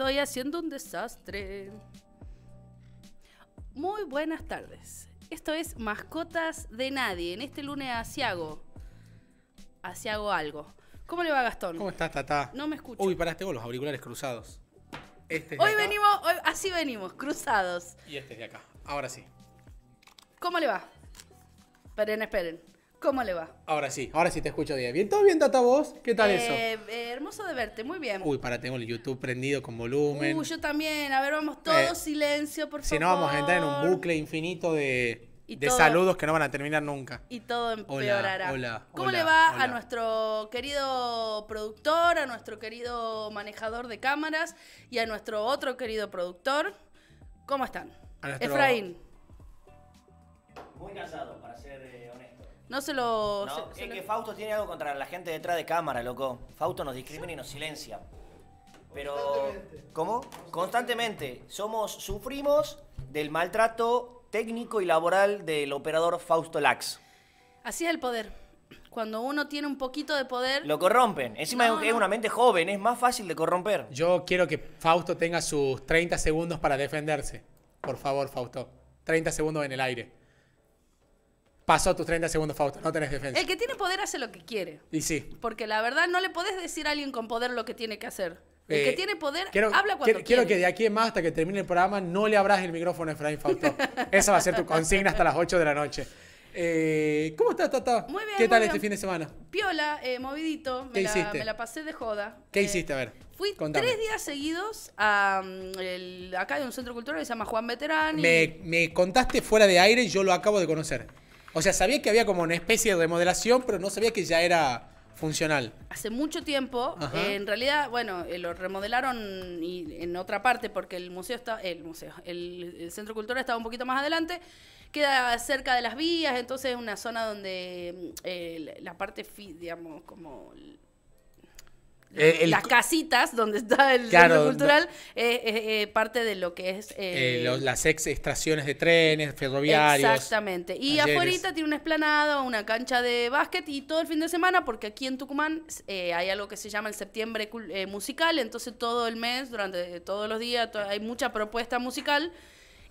Estoy haciendo un desastre. Muy buenas tardes. Esto es Mascotas de Nadie. En este lunes asiago. Asiago algo. ¿Cómo le va Gastón? ¿Cómo estás, Tata? No me escucho. Uy, paraste con los auriculares cruzados. Este hoy venimos, así venimos, cruzados. Y este es de acá. Ahora sí. ¿Cómo le va? Esperen, esperen. ¿Cómo le va? Ahora sí, ahora sí te escucho bien. ¿Bien? ¿Todo bien, Tata, vos? ¿Qué tal eso? Eh, eh, hermoso de verte, muy bien. Uy, para, tengo el YouTube prendido con volumen. Uy, uh, yo también. A ver, vamos, todo eh, silencio, por favor. Si no, vamos a entrar en un bucle infinito de, saludos que no van a terminar nunca. Y todo empeorará. Hola, ¿Cómo le va a nuestro querido productor, a nuestro querido manejador de cámaras y a nuestro otro querido productor? ¿Cómo están? Efraín. Muy cansado para ser no se lo. Sé que Fausto tiene algo contra la gente detrás de cámara, loco. Fausto nos discrimina y nos silencia. Pero. ¿Cómo? Constantemente. Somos, sufrimos del maltrato técnico y laboral del operador Fausto Lax. Así es el poder. Cuando uno tiene un poquito de poder. Lo corrompen. Encima es una mente joven, es más fácil de corromper. Yo quiero que Fausto tenga sus 30 segundos para defenderse. Por favor, Fausto. 30 segundos en el aire pasó tus 30 segundos, Fausto. No tenés defensa. El que tiene poder hace lo que quiere. Y sí. Porque la verdad no le podés decir a alguien con poder lo que tiene que hacer. El eh, que tiene poder habla cuando quiero, Quiero que de aquí en más hasta que termine el programa no le abras el micrófono a Efraín Fausto. Esa va a ser tu consigna hasta las 8 de la noche. Eh, ¿Cómo estás, Tata? Muy bien. ¿Qué tal este fin de semana? Piola, eh, movidito. ¿Qué la, hiciste? Me la pasé de joda. ¿Qué hiciste? A ver. Fui tres días seguidos a, mm, acá de un centro cultural que se llama Juan Veterán. Me, me contaste fuera de aire yo lo acabo de conocer. O sea, sabía que había como una especie de remodelación, pero no sabía que ya era funcional. Hace mucho tiempo, eh, en realidad, bueno, eh, lo remodelaron en otra parte porque el museo está, el museo, el, centro cultural estaba un poquito más adelante, queda cerca de las vías, entonces es una zona donde eh, la parte, digamos, como eh, las casitas donde está el centro cultural es eh, eh, parte de lo que es las ex de trenes ferroviarios exactamente y afuera tiene un esplanada una cancha de básquet y todo el fin de semana porque aquí en Tucumán hay algo que se llama el septiembre musical entonces todo el mes durante todos los días hay mucha propuesta musical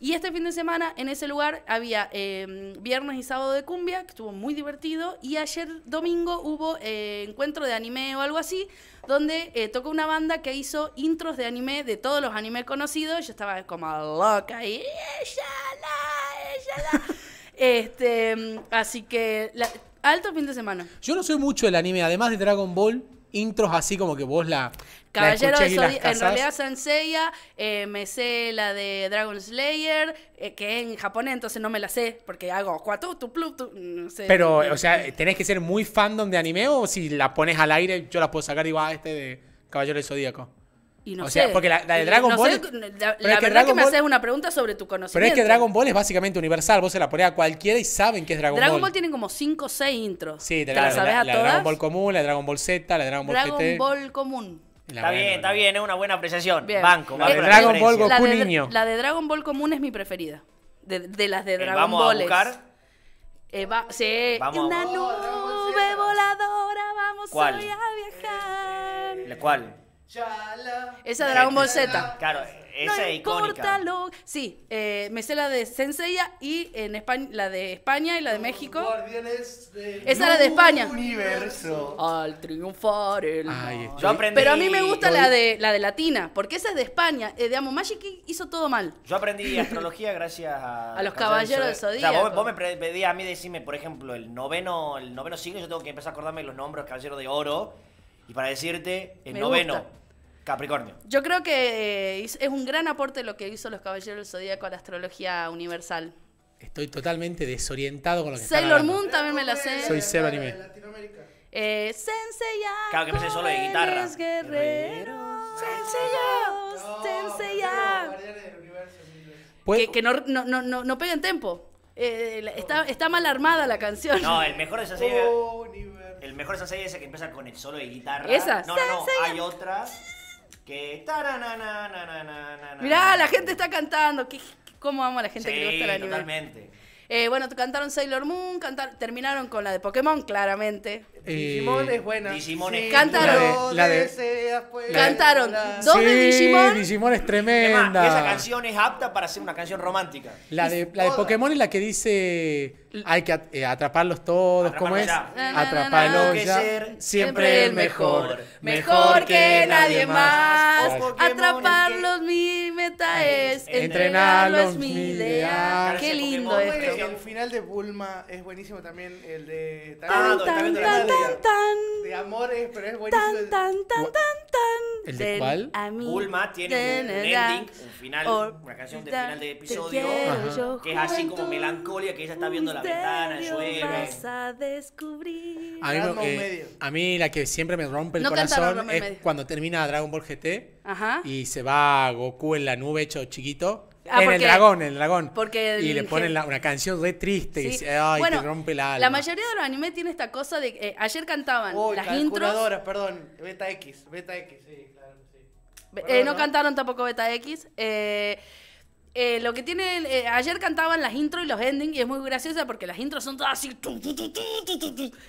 y este fin de semana en ese lugar había em, viernes y sábado de cumbia, que estuvo muy divertido, y ayer domingo hubo eh, encuentro de anime o algo así, donde eh, tocó una banda que hizo intros de anime de todos los animes conocidos. Yo estaba como loca y ella la, este, em, así que alto fin de semana. Yo no soy mucho el anime, además de Dragon Ball intros así como que vos la. Caballero de En realidad, Sanseiya, eh, me sé la de Dragon Slayer, eh, que es en japonés, entonces no me la sé, porque hago cuatro, tu, plu, tu, no sé. Pero, o sea, ¿tenés que ser muy fandom de anime o si la pones al aire, yo la puedo sacar y va este de Caballero de Zodíaco? o sea, porque la, de Dragon Ball. la, verdad que, me haces una pregunta sobre tu conocimiento. Pero es que Dragon Ball es básicamente universal. Vos se la ponés a cualquiera y saben que es Dragon, Ball. Dragon Ball tiene como 5 o 6 intros. Sí, te la, sabes Dragon Ball común, la Dragon Ball Z, la Dragon Ball Dragon Ball común. está bien, está bien, es una buena apreciación. Banco, la Dragon Ball Goku La de Dragon Ball común es mi preferida. De, las de eh, Dragon Ball vamos A buscar. Eh, sí. una nube voladora, vamos ¿Cuál? a viajar. ¿Cuál? esa de Dragon Ball Z. Claro, esa es icónica. Sí, eh, me sé la de Senseiya y en España, la de España y la de México. esa es la de España. Al triunfar el. Pero a mí me gusta la de la de Latina, porque esa es de España. Eh, de Amo Magic hizo todo mal. Yo aprendí astrología gracias a. A los caballeros de Zodíaco. vos, me pedías a mí decirme, por ejemplo, el noveno, el noveno siglo, yo tengo que empezar a acordarme los nombres, caballero de oro. Y para decirte, el noveno. Capricornio. Yo creo que eh, es un gran aporte lo que hizo los Caballeros del Zodíaco a la astrología universal. Estoy totalmente desorientado con lo que Sailor Moon también me la sé. Soy cero anime. Latinoamérica. Eh, Senseiya. Claro que sé solo de guitarra. Guerreros. Senseiya. Que, que no, no, no, no peguen tempo. Eh, está, está, mal armada la canción. No, el mejor es así. Oh, el mejor es ese que empieza con el solo de guitarra. Esa. No, no, no. Hay otra. Que Mirá, la gente está cantando. ¿Qué, ¿Cómo amo a la gente que le gusta la anime? Totalmente. bueno, cantaron Sailor Moon, terminaron con la de Pokémon, claramente. Eh, Digimon es buena. Digimon es Cantaron. La de, después. cantaron dos Digimon. Digimon es tremenda. esa canción es apta para ser una canción romántica. La de, la de Pokémon es la que dice hay que eh, atraparlos todos, ¿cómo es? Atraparlos ya. siempre el mejor, mejor que nadie más. Atraparlos mi meta es, entrenarlos es mi idea. Qué lindo esto. El final de Bulma es buenísimo también, el de tan tan tan tan de amores, pero es buenísimo. Tan tan tan tan tan. ¿El de cuál? Bulma tiene un ending, un final, una canción de final de episodio que es así como melancolia que ella está viendo la a descubrir. Eh, a mí, la que siempre me rompe el corazón es cuando termina Dragon Ball GT y se va Goku en la nube hecho chiquito. Ah, en el dragón, el dragón. y le ponen una canción re triste y dice, ay, te rompe la alma. La mayoría de los animes tiene esta cosa de eh, ayer cantaban las intros. perdón, Beta X, Beta X, sí, claro, eh, no, cantaron tampoco Beta X. Eh, lo que tiene eh, ayer cantaban las intros y los endings y es muy graciosa porque las intros son todas así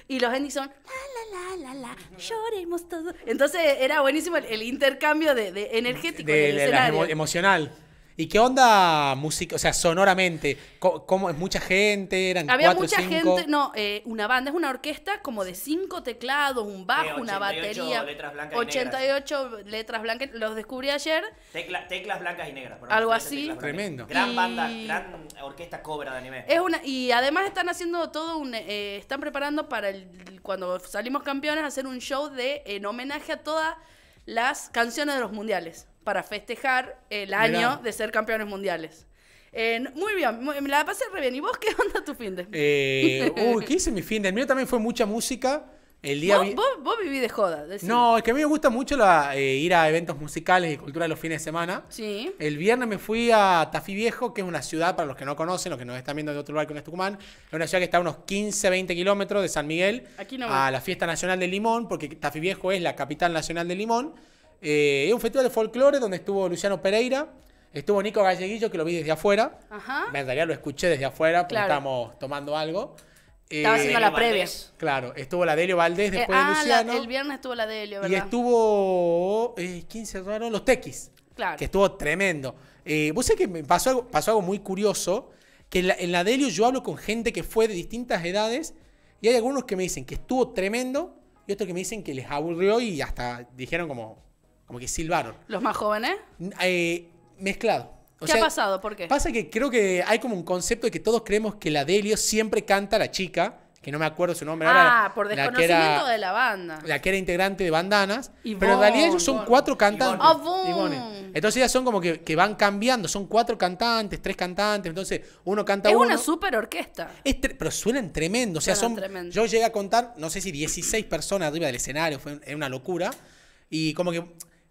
y los endings son la la la la la lloremos todos entonces era buenísimo el, intercambio de, energético emocional ¿Y qué onda música? O sea, sonoramente, ¿cómo, es mucha gente? ¿Eran Había mucha gente, no, eh, una banda, es una orquesta como de cinco teclados, un bajo, eh, una batería. Letras blancas y negras. letras blancas, los descubrí ayer. teclas blancas y negras, por Algo así. Tremendo. Gran banda, gran orquesta cobra de anime. Es una, y además están haciendo todo un, eh, están preparando para el, cuando salimos campeones, hacer un show de en homenaje a todas las canciones de los mundiales para festejar el año de ser campeones mundiales. Eh, muy bien, me la pasé re bien. ¿Y vos qué onda tu fin de? Eh, uy, ¿qué hice mi fin de? El mío también fue mucha música. El día ¿Vos, vivís de joda. No, es que a mí me gusta mucho la, eh, ir a eventos musicales y cultura los fines de semana. Sí. El viernes me fui a Tafí Viejo, que es una ciudad, para los que no conocen, los que nos están viendo de otro lugar que no es Tucumán, es una ciudad que está a unos 15, 20 kilómetros de San Miguel a la Fiesta Nacional del Limón, porque Tafí Viejo es la capital nacional del Limón. Eh, un festival de folclore donde estuvo Luciano Pereira, estuvo Nico Galleguillo, que lo vi desde afuera. Ajá. En realidad lo escuché desde afuera porque estábamos tomando algo. Estaba haciendo eh, la previa. Claro, estuvo la Delio Valdés eh, después de ah, Luciano. el viernes estuvo la Delio, ¿verdad? Y estuvo. Eh, ¿quién ¿Quién cerraron? Los Tequis. Claro. Que estuvo tremendo. Vos sabés que pasó algo, pasó algo muy curioso: que en la, Delio yo hablo con gente que fue de distintas edades y hay algunos que me dicen que estuvo tremendo y otros que me dicen que les aburrió y hasta dijeron como como que silbaron. ¿Los más jóvenes? Eh, mezclado. ¿Qué ha pasado? ¿Por qué? Pasa que creo que hay como un concepto de que todos creemos que la Delio siempre canta la chica, que no me acuerdo su nombre ahora. Ah, por desconocimiento la de la banda. La que era integrante de bandanas. pero en realidad ellos son cuatro cantantes. Ah, entonces ellas son como que, van cambiando. Son cuatro cantantes, tres cantantes. Entonces uno canta uno. Es una super orquesta. pero suenan tremendo. O sea, yo llegué a contar, no sé si 16 personas arriba del escenario. Fue una locura. Y como que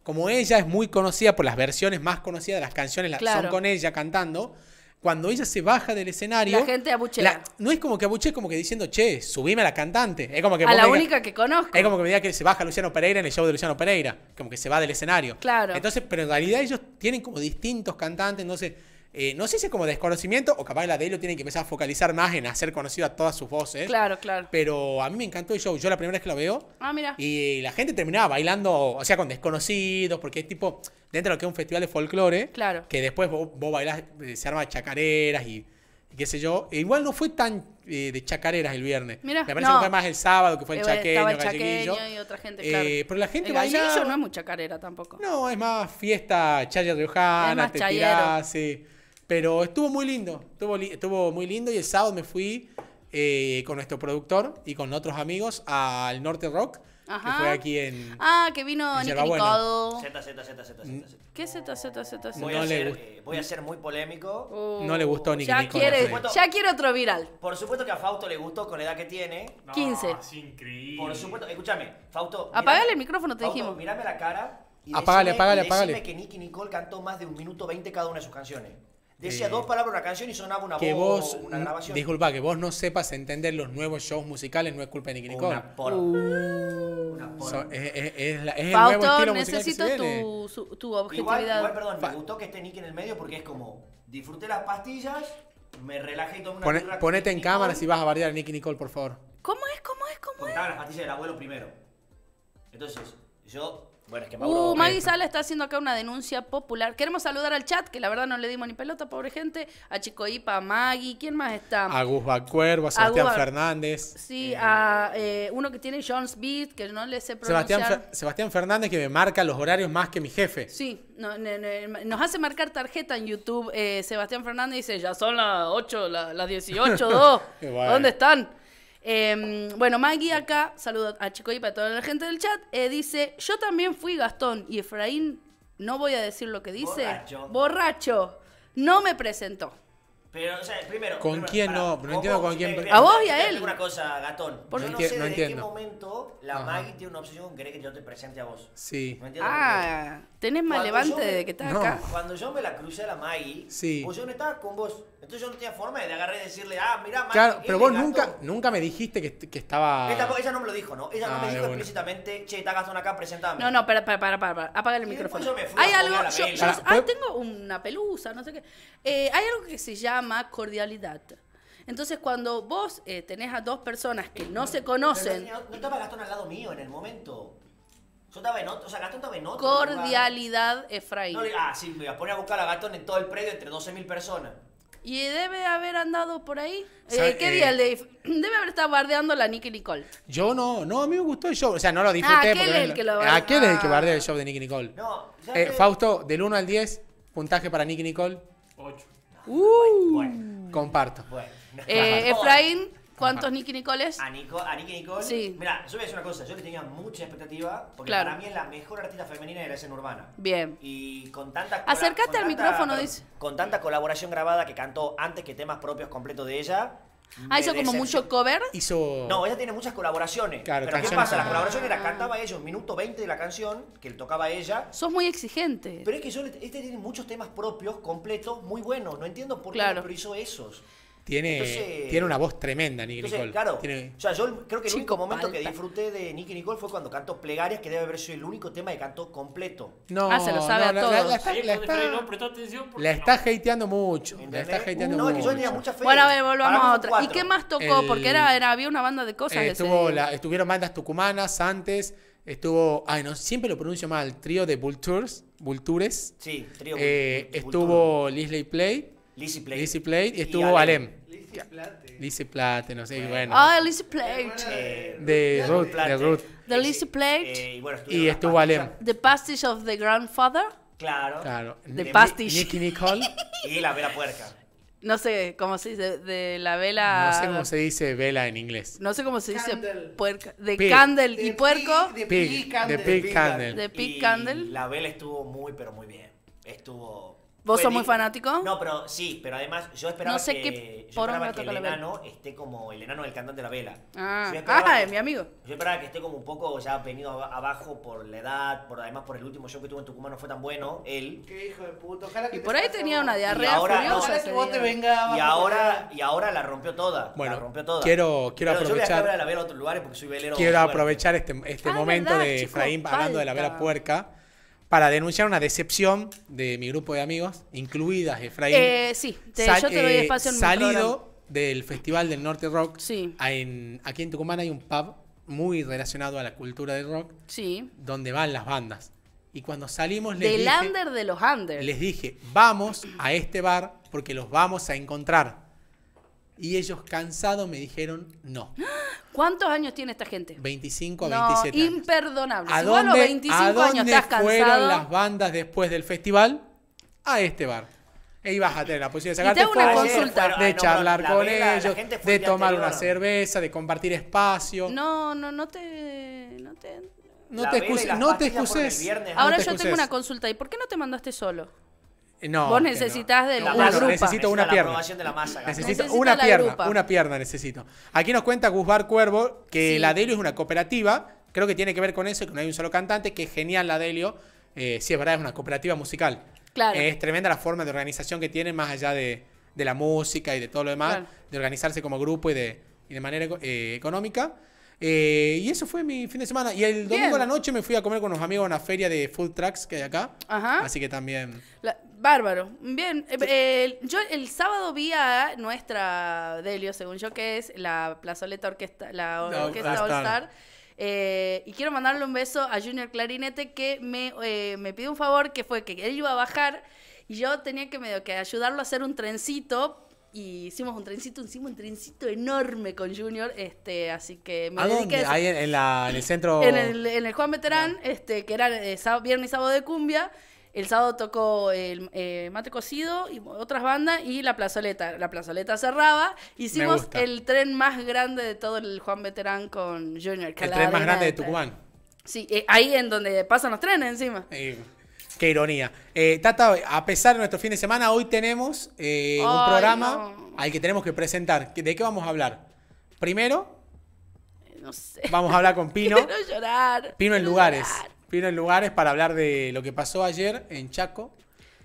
como ella es muy conocida por las versiones más conocidas de las canciones, son con ella cantando. Cuando ella se baja del escenario. La gente abuchea. no es como que abuche, es como que diciendo, che, subime a la cantante. Es como que. A la única que conozco. Es como que me diga que se baja Luciano Pereira en el show de Luciano Pereira. Como que se va del escenario. Claro. Entonces, pero en realidad ellos tienen como distintos cantantes, entonces. Eh, no sé si es como desconocimiento o capaz la de ellos tienen que empezar a focalizar más en hacer conocido a todas sus voces. Claro, claro. Pero a mí me encantó el show. Yo la primera vez que lo veo. Ah, mira. Y la gente terminaba bailando, o sea, con desconocidos, porque es tipo, dentro de lo que es un festival de folclore. Claro. Que después vos, bailás, eh, se arma chacareras y, qué sé yo. E igual no fue tan eh, de chacareras el viernes. Mira, Me parece que fue más el sábado, que fue el chaqueño, el chaqueño y otra gente, Pero la gente el no es muy chacarera tampoco. No, es más fiesta, chaya riojana, te tirás, sí. Pero estuvo muy lindo, estuvo, muy lindo y el sábado me fui eh, con nuestro productor y con otros amigos al Norte Rock. Que fue aquí en. Ah, que vino Nicky Nicole Z, Z, Z, Z, mm. ¿Qué Z, Z, Z, Z? Voy, eh, a, ser, muy polémico. Uh, no le gustó Nicky ya ya quiere otro viral. Por supuesto que a Fausto le gustó con la edad que tiene. 15. Es increíble. Por supuesto, escúchame, Fausto. Apágale el micrófono, te dijimos. Mírame la cara. Y apágale, decime, apágale, que Nicky Nicole cantó más de un minuto 20 cada una de sus canciones. Decía eh, dos palabras una canción y sonaba una que voz, una grabación. Disculpa, que vos no sepas entender los nuevos shows musicales no es culpa de Nicky Nicole. Uh. Una por. es, el nuevo estilo necesito tu, tu objetividad. Igual, perdón, me gustó que esté Nicky en el medio porque es como, disfruté las pastillas, me relajé y tomé una Ponete en cámara si vas a variar a Nicky Nicole, por favor. ¿Cómo es? ¿Cómo es? ¿Cómo Contaba es? las pastillas del abuelo primero. Entonces, yo bueno, Uh, Maggie Sala está haciendo acá una denuncia popular. Queremos saludar al chat, que la verdad no le dimos ni pelota, pobre gente. A Chico a Maggie, ¿quién más está? A Gus Bacuervo, a Sebastián Fernández. Sí, eh. a eh, uno que tiene John's Beat, que no le sé pronunciar. Sebastián, Sebastián Fernández, que me marca los horarios más que mi jefe. Sí, nos hace marcar tarjeta en YouTube. Eh, Sebastián Fernández dice, ya son las 8, las 18, 2. ¿Dónde están? Em, bueno, Maggie acá, saludo a Chico y para toda la gente del chat, eh, dice, yo también fui Gastón y Efraín, no voy a decir lo que dice, borracho, borracho no me presentó. Pero, o sea, primero. ¿Con quién no? No entiendo con quién. a vos y a él. Una cosa, gatón. yo no, sé en desde qué momento la Maggie tiene una obsesión con que yo te presente a vos. Sí. No entiendo ah, tenés más levante de que estás acá. Cuando yo me la crucé a la Maggie, sí. pues yo no estaba con vos. Entonces yo no tenía forma de agarrar y decirle, ah, mirá, Maggie. Claro, pero vos nunca, nunca me dijiste que, que estaba. ella no me lo dijo, ¿no? Ella no ah, me dijo explícitamente, che, está Gastón acá, presentame. No, no, para, para, para, para. el micrófono. Hay algo. Yo, ah, tengo una pelusa, no sé qué. Eh, hay algo que se llama más cordialidad. Entonces, cuando vos eh, tenés a dos personas que no se conocen. no estaba Gastón al lado mío en el momento. Yo estaba en otro, o sea, Gastón estaba en otro. Cordialidad, Efraín. ah, sí, me voy a poner a buscar a Gastón en todo el predio entre 12.000 personas. Y debe haber andado por ahí. Eh, ¿Qué día? El de, debe haber estado bardeando la Nicky Nicole. Yo no, no, a mí me gustó el show. O sea, no lo ah, disfruté. Ah, ¿quién es el que lo ah. bardea. ¿quién es el que el show de Nicky Nicole. No, eh, Fausto, del 1 al 10, puntaje para Nicky Nicole. 8. Uh, Comparto. Eh, Efraín, ¿cuántos Nicky Nicoles? A, a Nicky Nicole. Mira, yo voy a una cosa. Yo le tenía mucha expectativa porque para mí es la mejor artista femenina de la escena urbana. Bien. Y con tanta. acércate al micrófono, dice. Con tanta colaboración grabada que cantó antes que temas propios completos de ella. Ah, hizo como mucho cover. No, ella tiene muchas colaboraciones. pero ¿qué pasa? Las colaboraciones las cantaba ella, un minuto 20 de la canción que él tocaba ella. Sos muy exigente. Pero es que yo, este tiene muchos temas propios, completos, muy buenos. No entiendo por qué, pero hizo esos. Tiene, tiene una voz tremenda, Nicky Nicole. o sea, yo creo que el único momento que disfruté de Nicky Nicole fue cuando cantó Plegarias, que debe haber sido el único tema que cantó completo. No, ah, se lo sabe a todos. La, está, la está hateando mucho. La está no, mucho. Yo tenía mucha fe. Bueno, a ver, volvamos a otra. ¿Y qué más tocó? Porque era, era, había una banda de cosas. estuvo estuvieron bandas tucumanas antes. Estuvo, ay no, siempre lo pronuncio mal, trío de Vultures, Vultures. Sí, trío. Eh, estuvo Lisley Play. Lizzie Plate. Plate y estuvo Alem. Lizzie Plate. Lizzie Plate, no sé, bueno. Ah, Lizzie Plate. de Ruth. De Lizzie Plate. Eh, y, estuvo Alem. The Passage of the Grandfather. Claro. Claro. The Pastiche. Nicky Nicole. y la vela puerca. No sé cómo se dice, de la vela. No sé cómo se dice vela en inglés. No sé cómo se dice puerca. De candle y puerco. De pig, candle. De pig candle. candle. La vela estuvo muy, pero muy bien. Estuvo ¿Vos sos muy fanático? No, pero sí, pero además yo esperaba que, el enano esté como el enano del cantante de la vela. Ah, mi amigo. Yo esperaba que esté como un poco ya venido abajo por la edad, por además por el último show que tuvo en Tucumán no fue tan bueno, él. Qué hijo de puto Ojalá que Y por ahí tenía una diarrea furiosa. Y ahora, y ahora la rompió toda. la Bueno, rompió toda. quiero- quiero aprovechar- Quiero aprovechar este, este ah, momento de Efraín hablando de la vela puerca para denunciar una decepción de mi grupo de amigos, incluidas Efraín. Eh, sí, yo te doy eh, espacio Salido del Festival del Norte Rock. Sí. En, aquí en Tucumán hay un pub muy relacionado a la cultura del rock. Donde van las bandas. Y cuando salimos les Del de los under. Les dije, vamos a este bar porque los vamos a encontrar. Y ellos cansados me dijeron no. ¿Cuántos años tiene esta gente? 25 a 27. Años. Imperdonable. ¿A dónde, dónde fueron las bandas después del festival? A este bar. E ibas a tener la posibilidad de sacarte una consulta. de charlar con ellos, de tomar una cerveza, de compartir espacio. No, no, no te... No te, no te, excuses, Ahora yo tengo una consulta. ¿Y por qué no te mandaste solo? Eh, no, Vos necesitas de la, masa, Necesito una pierna. necesito una pierna, una pierna necesito. Aquí nos cuenta Guzbar Cuervo que la Delio es una cooperativa, creo que tiene que ver con eso, que no hay un solo cantante, que es genial la Delio, eh, sí es verdad, es una cooperativa musical. Claro. es tremenda la forma de organización que tiene más allá de, la música y de todo lo demás, de organizarse como grupo y de, de manera eh, económica. y eso fue mi fin de semana. Y el domingo la noche me fui a comer con unos amigos a una feria de food trucks que hay acá. Ajá. Así que también. Bárbaro. Bien, eh, yo el sábado vi a nuestra Delio, según yo, que es la plazoleta orquesta, la orquesta All Star. Eh, y quiero mandarle un beso a Junior Clarinete que me, eh, me pidió un favor, que fue que él iba a bajar y yo tenía que medio que ayudarlo a hacer un trencito y hicimos un trencito, hicimos un trencito enorme con Junior, este, así que me Ahí en, la, el centro. En el, en el Juan Veterán, este, que era viernes y sábado de cumbia. El sábado tocó el eh, Mate Cocido y otras bandas y la plazoleta. La plazoleta cerraba. Hicimos el tren más grande de todo el Juan Veterán con Junior. El tren más grande de Tucumán. Sí, eh, ahí en donde pasan los trenes encima. Eh, qué ironía. Tata, a pesar de nuestro fin de semana, hoy tenemos un programa al que tenemos que presentar. ¿De qué vamos a hablar? Primero, Vamos a hablar con Pino. Quiero llorar. Pino en lugares en lugares para hablar de lo que pasó ayer en Chaco,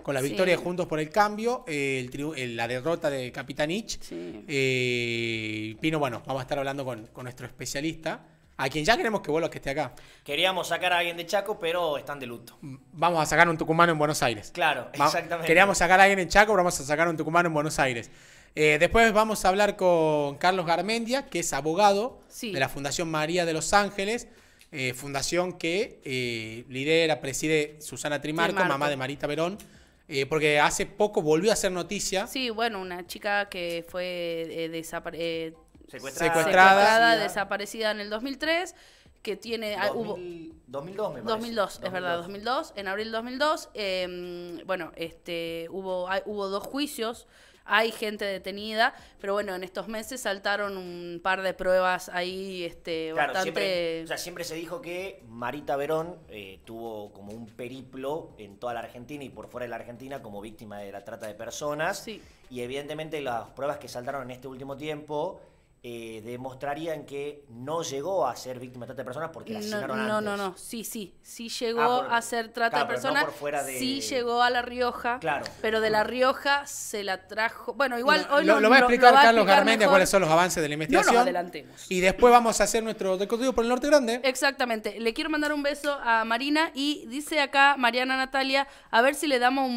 con la victoria Juntos por el Cambio, eh, la derrota de Capitanich. Eh, Pino, bueno, vamos a estar hablando con, nuestro especialista, a quien ya queremos que vuelva, que esté acá. Queríamos sacar a alguien de Chaco, pero están de luto. Mm, vamos a sacar un tucumano en Buenos Aires. Claro, exactamente. queríamos sacar a alguien en Chaco, pero vamos a sacar un tucumano en Buenos Aires. Eh, después vamos a hablar con Carlos Garmendia, que es abogado de la Fundación María de los Ángeles. Eh, fundación que eh, lidera, preside Susana Trimarco, mamá de Marita Verón. Eh, porque hace poco volvió a hacer noticia. Sí, bueno, una chica que fue secuestrada, desaparecida. en el 2003 que tiene... 2002, ah, me parece. 2002, es verdad, 2002. En abril 2002, em, bueno, este, hubo, hubo dos juicios hay gente detenida, pero bueno, en estos meses saltaron un par de pruebas ahí este, claro, Siempre, o sea, siempre se dijo que Marita Verón eh, tuvo como un periplo en toda la Argentina y por fuera de la Argentina como víctima de la trata de personas. Y evidentemente las pruebas que saltaron en este último tiempo eh, demostrarían que no llegó a ser víctima de trata de personas porque la asesinaron no, no, No, no, no, sí, sí, sí llegó ah, a ser trata de personas, sí llegó a La Rioja, claro. pero de La Rioja se la trajo, bueno, igual hoy lo, va a explicar Carlos Garmendia cuáles son los avances de la investigación. No adelantemos. Y después vamos a hacer nuestro recorrido por el Norte Grande. Exactamente, le quiero mandar un beso a Marina y dice acá Mariana Natalia, a ver si le damos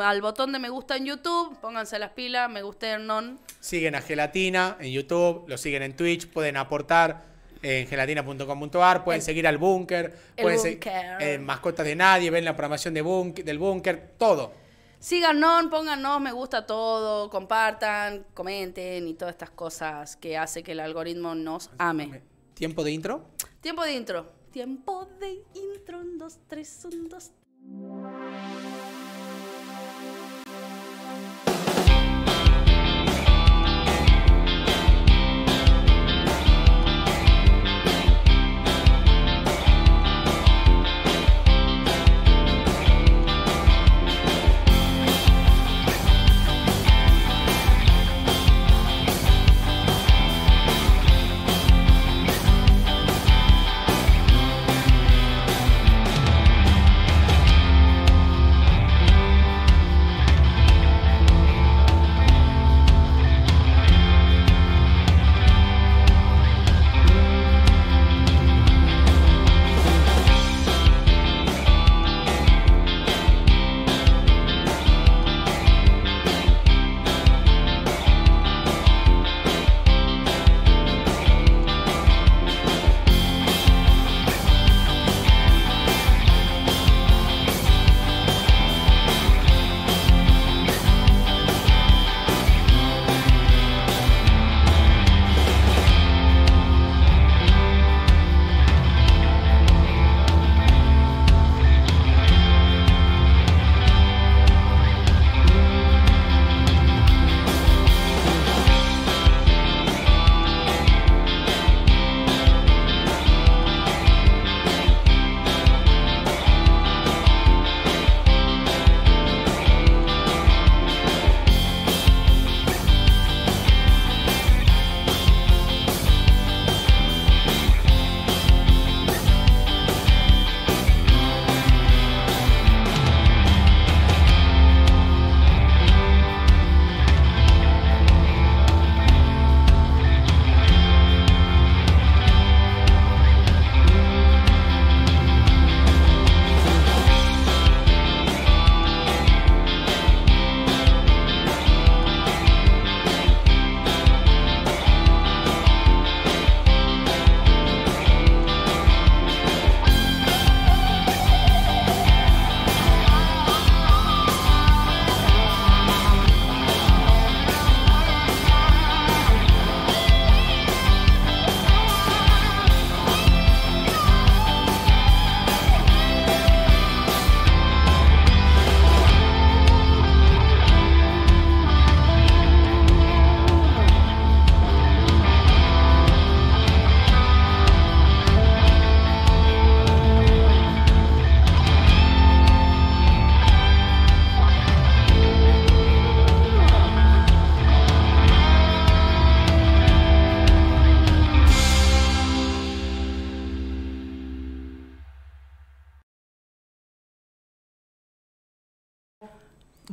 al botón de me gusta en YouTube, pónganse las pilas, me gusta non. Siguen a Gelatina en YouTube lo siguen en Twitch, pueden aportar en gelatina.com.ar, pueden seguir al búnker, pueden seguir eh, Mascotas de Nadie, ven la programación de bunker, del búnker, todo. Síganos, pónganos me gusta todo, compartan, comenten y todas estas cosas que hace que el algoritmo nos ame. ¿Tiempo de intro? Tiempo de intro. Tiempo de intro, dos, tres, un, dos.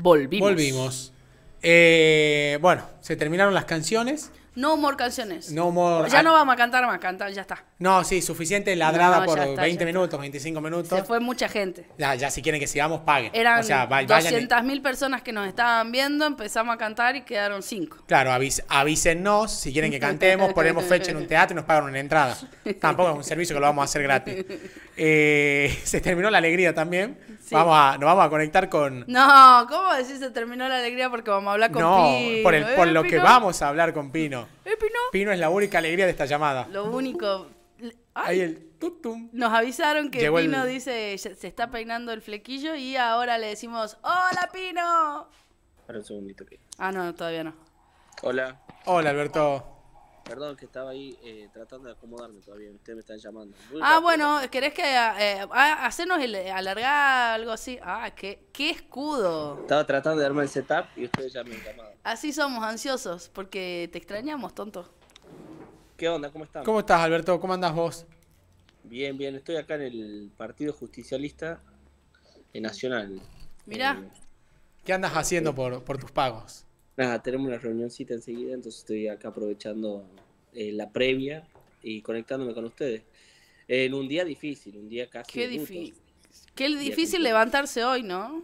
Volvimos. Eh, bueno, se terminaron las canciones. No more canciones. No more. Ya no vamos a cantar más, cantar, ya está. No, sí, suficiente ladrada por 20 minutos, 25 minutos. fue mucha gente. Ya, ya si quieren que sigamos, paguen. Eran o sea, personas que nos estaban viendo, empezamos a cantar y quedaron 5. Claro, avísennos si quieren que cantemos, ponemos fecha en un teatro y nos pagan una entrada. Tampoco es un servicio que lo vamos a hacer gratis. Eh, se terminó la alegría también. Vamos a, nos vamos a conectar con. No, ¿cómo decís se terminó la alegría porque vamos a hablar con Pino? No, eh, por, lo que vamos a hablar con Pino. Eh, Pino? Pino es la única alegría de esta llamada. Lo único. Ahí el tutum. Nos avisaron que Pino dice se está peinando el flequillo y ahora le decimos ¡Hola, Pino! un segundito Ah, no, todavía no. Hola. Hola, Alberto. Perdón, que estaba ahí eh, tratando de acomodarme todavía. Ustedes me están llamando. ah, bueno, ¿querés que eh, ah, hacernos eh, alargar algo así? Ah, ¿qué, escudo. Estaba tratando de armar el setup y ustedes ya me han llamado. Así somos, ansiosos, porque te extrañamos, tonto. ¿Qué onda? ¿Cómo estás? ¿Cómo estás, Alberto? ¿Cómo andás vos? Bien, bien. Estoy acá en el Partido Justicialista Nacional. Mirá. ¿Qué andas haciendo por, por tus pagos? nada, tenemos una reunioncita enseguida, entonces estoy acá aprovechando eh, la previa y conectándome con ustedes. En un día difícil, un día casi. Qué, difícil difícil levantarse hoy, ¿no?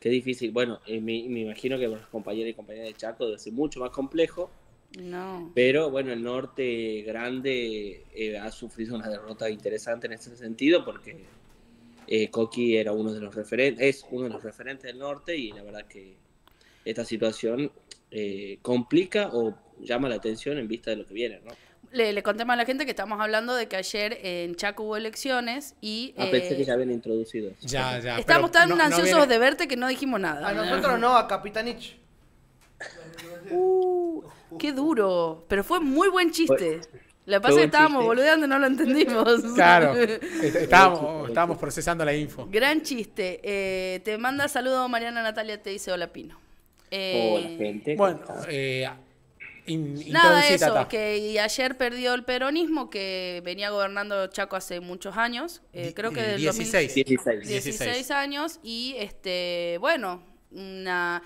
Qué difícil. Bueno, eh, me, imagino que con los compañeros y compañeras de Chaco debe ser mucho más complejo. No. Pero bueno, el norte grande eh, ha sufrido una derrota interesante en este sentido porque Coqui era uno de los referentes, es uno de los referentes del norte y la verdad que esta situación eh, complica o llama la atención en vista de lo que viene, ¿no? Le, le contemos a la gente que estamos hablando de que ayer en Chaco hubo elecciones y... a ah, eh, que ya habían introducido. Ya, ya. Estamos tan ansiosos de verte que no dijimos nada. A nosotros no, a Capitanich. Uh, qué duro. Pero fue muy buen chiste. La pasa que estábamos boludeando y no lo entendimos. Claro, estábamos, procesando la info. Gran chiste. Eh, te manda saludo Mariana Natalia, te dice hola Pino o la eh, gente. Bueno, eh, nada de eso, que ayer perdió el peronismo que venía gobernando Chaco hace muchos años, eh, creo que del 16. 2016. 16 años y este, bueno, una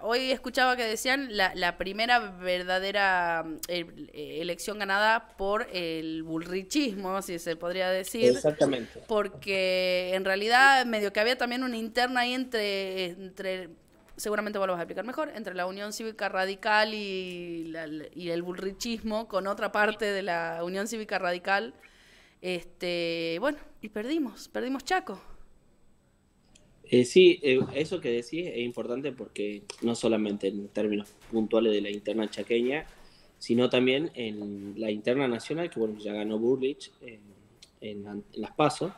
hoy escuchaba que decían la, primera verdadera elección ganada por el bullrichismo si se podría decir. Exactamente. Porque en realidad medio que había también una interna ahí entre, entre seguramente vos lo vas a explicar mejor, entre la Unión Cívica Radical y, el bullrichismo con otra parte de la Unión Cívica Radical. Este, bueno, y perdimos, perdimos Chaco. Eh, sí, eh, eso que decís es importante porque no solamente en términos puntuales de la interna chaqueña, sino también en la interna nacional, que bueno, ya ganó Bullrich en, en, las pasos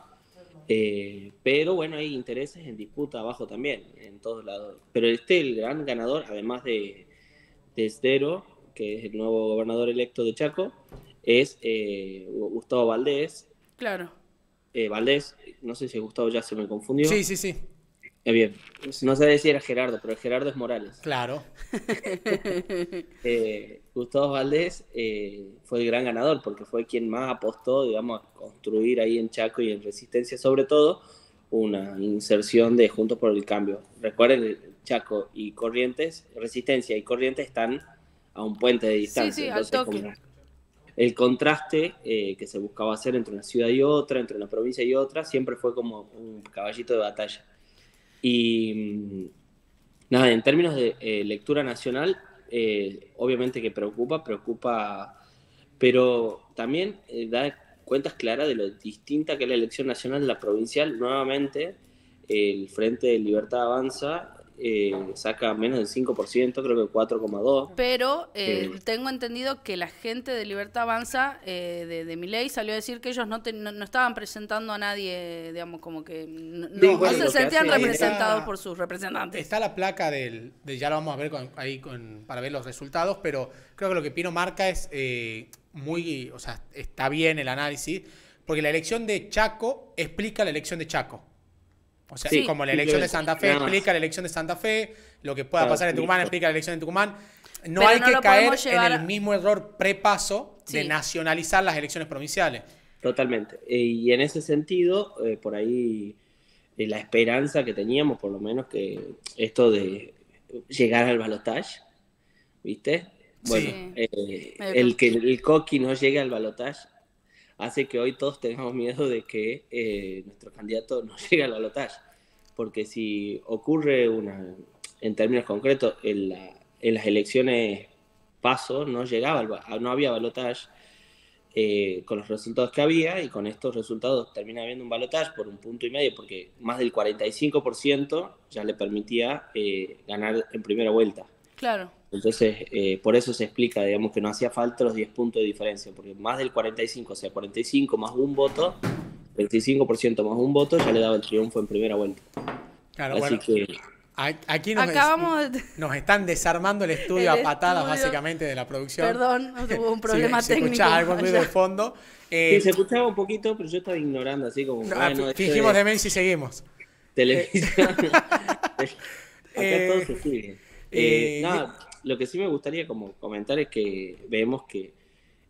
eh, pero bueno, hay intereses en disputa abajo también, en todos lados. Pero este, el gran ganador, además de, de que es el nuevo gobernador electo de Chaco, es eh, Gustavo Valdés. Claro. Eh, Valdés, no sé si Gustavo ya se me confundió. Sí, sí, sí. Bien, no sé decir era Gerardo, pero Gerardo es Morales. Claro. Eh, Gustavo Valdés eh, fue el gran ganador porque fue quien más apostó, digamos, a construir ahí en Chaco y en Resistencia, sobre todo, una inserción de Juntos por el Cambio. Recuerden, Chaco y Corrientes, Resistencia y Corrientes están a un puente de distancia. El contraste eh, que se buscaba hacer entre una ciudad y otra, entre una provincia y otra, siempre fue como un caballito de batalla. Y mm, nada, en términos de eh, lectura nacional, eh, obviamente que preocupa, preocupa, pero también eh, da cuentas claras de lo distinta que es la elección nacional, la provincial, nuevamente el Frente de Libertad Avanza eh, saca menos del 5%, creo que 4,2%. Pero eh, eh, tengo entendido que la gente de Libertad Avanza, de, de Miley, salió a decir que ellos no, no, estaban presentando a nadie, digamos, como que no, se sentían representados por sus representantes. Está la placa del, de ya lo vamos a ver ahí para ver los resultados, pero creo que lo que Pino marca es muy, o sea, está bien el análisis, porque la elección de Chaco explica la elección de Chaco. O sea, sí, como la elección de Santa Fe explica la elección de Santa Fe, lo que pueda pasar en Tucumán explica la elección de Tucumán. No hay que caer en el mismo error prepaso de nacionalizar las elecciones provinciales. Totalmente. Eh, y en ese sentido, eh, por ahí eh, la esperanza que teníamos, por lo menos, que esto de llegar al balotaje, ¿viste? Bueno, el que el Coqui no llegue al balotaje hace que hoy todos tengamos miedo de que eh, nuestro candidato no llegue al balotaje. Porque si ocurre una, en términos concretos, en, las elecciones paso no llegaba, ah, no había balotaje eh, con los resultados que había y con estos resultados termina habiendo un balotaje por un punto y medio porque más del 45% ya le permitía eh, ganar en primera vuelta. Claro. Entonces, eh, por eso se explica, digamos, que no hacía falta los 10 puntos de diferencia, porque más del 45, o sea, 45 más un voto, 25% más un voto, ya le daba el triunfo en primera vuelta. Claro, Así que... Aquí nos, Acabamos... nos, están desarmando el estudio a patadas, básicamente, de la producción. Perdón, hubo un problema técnico. Se escuchaba algo muy de fondo. Eh, se escuchaba un poquito, pero yo estaba ignorando, así como. bueno, fingimos de Messi y seguimos. Televisión. Eh, Acá se nada, lo que sí me gustaría como comentar es que vemos que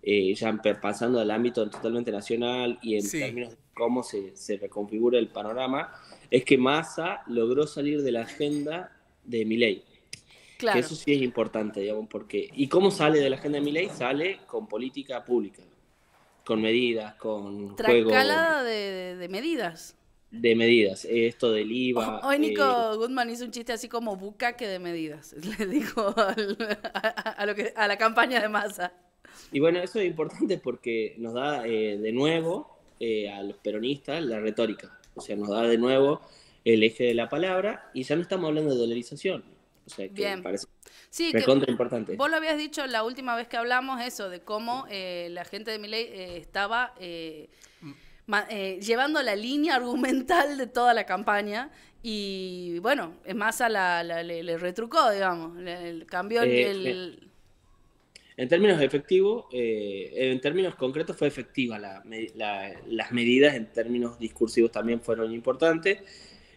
eh, ya pasando al ámbito totalmente nacional y en términos de cómo se, reconfigura el panorama, es que Massa logró salir de la agenda de Milei. Claro. eso sí es importante, digamos, porque... ¿Y cómo sale de la agenda de Milei? Sale con política pública, con medidas, con... juego... de, de medidas de medidas, esto del IVA. Oh, hoy Nico eh, Goodman hizo un chiste así como bucaque que de medidas, le dijo a, lo que, a la campaña de masa. Y bueno, eso es importante porque nos da eh, de nuevo eh, a los peronistas la retórica, o sea, nos da de nuevo el eje de la palabra y ya no estamos hablando de dolarización, o sea, que me parece sí, que importante. Vos lo habías dicho la última vez que hablamos eso, de cómo la gente de Miley estaba... Eh, llevando la línea argumental de toda la campaña. Y bueno, Massa la, la, le, retrucó, digamos, cambió eh, el... En términos efectivos, eh, en términos concretos fue efectiva las medidas, en términos discursivos también fueron importantes.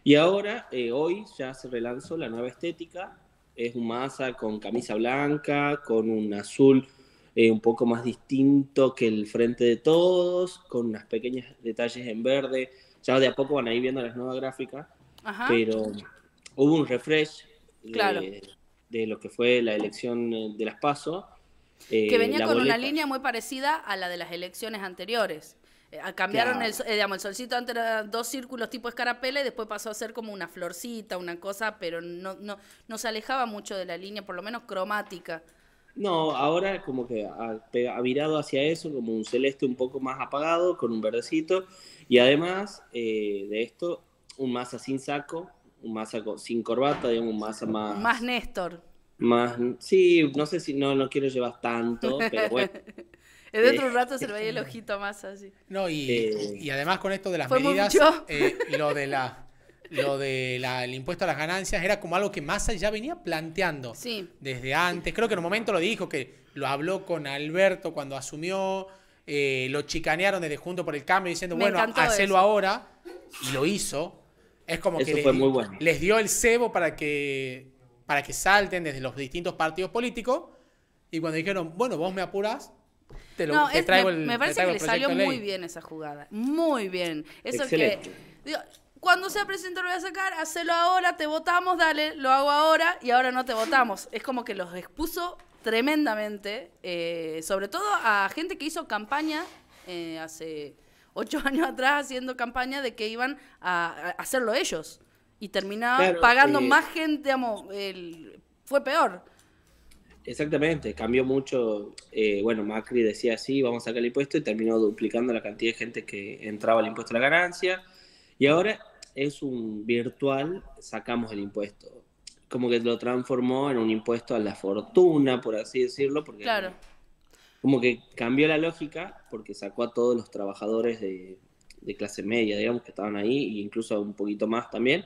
Y ahora, hoy ya se relanzó la nueva estética, es un MASA con camisa blanca, con un azul eh, un poco más distinto que el frente de todos, con unas pequeñas detalles en verde. Ya de a poco van a ir viendo las nuevas gráficas, pero hubo un refresh eh, de, lo que fue la elección eh, de las PASO. que venía con una línea muy parecida a la de las elecciones anteriores. cambiaron el, solcito antes eran dos círculos tipo escarapela y después pasó a ser como una florcita, una cosa, pero no, no, no se alejaba mucho de la línea, por lo menos cromática. No, ahora como que ha, virado hacia eso, como un celeste un poco más apagado, con un verdecito. Y además eh, de esto, un masa sin saco, un masa sin corbata, digamos, un masa más. Más Néstor. Más, sí, no sé si no no quiero llevar tanto, pero bueno. En otro eh, rato se le veía el ojito más así. No, y, eh. y además con esto de las medidas, lo de la lo del impuesto a las ganancias era como algo que Massa ya venía planteando desde antes. Creo que en un momento lo dijo, que lo habló con Alberto cuando asumió, eh, lo chicanearon desde Junto por el Cambio diciendo, bueno, hacelo ahora, y lo hizo. Es como que les, dio el cebo para que, para que salten desde los distintos partidos políticos. Y cuando dijeron, bueno, vos me apuras, te lo, traigo me, el, me, parece que le salió muy bien esa jugada. Muy bien. Eso Excelente. que cuando sea presidente lo voy a sacar, hacelo ahora, te votamos, dale, lo hago ahora y ahora no te votamos. Es como que los expuso tremendamente, eh, sobre todo a gente que hizo campaña eh, hace ocho años atrás, haciendo campaña de que iban a, hacerlo ellos. Y terminaban pagando eh, más gente, digamos, fue peor. Exactamente, cambió mucho. bueno, Macri decía así, vamos a sacar el impuesto y terminó duplicando la cantidad de gente que entraba al impuesto a la ganancia. Y ahora es un virtual, sacamos el impuesto. Como que lo transformó en un impuesto a la fortuna, por así decirlo, porque claro. como que cambió la lógica porque sacó a todos los trabajadores de, clase media, digamos, que estaban ahí, e incluso un poquito más también,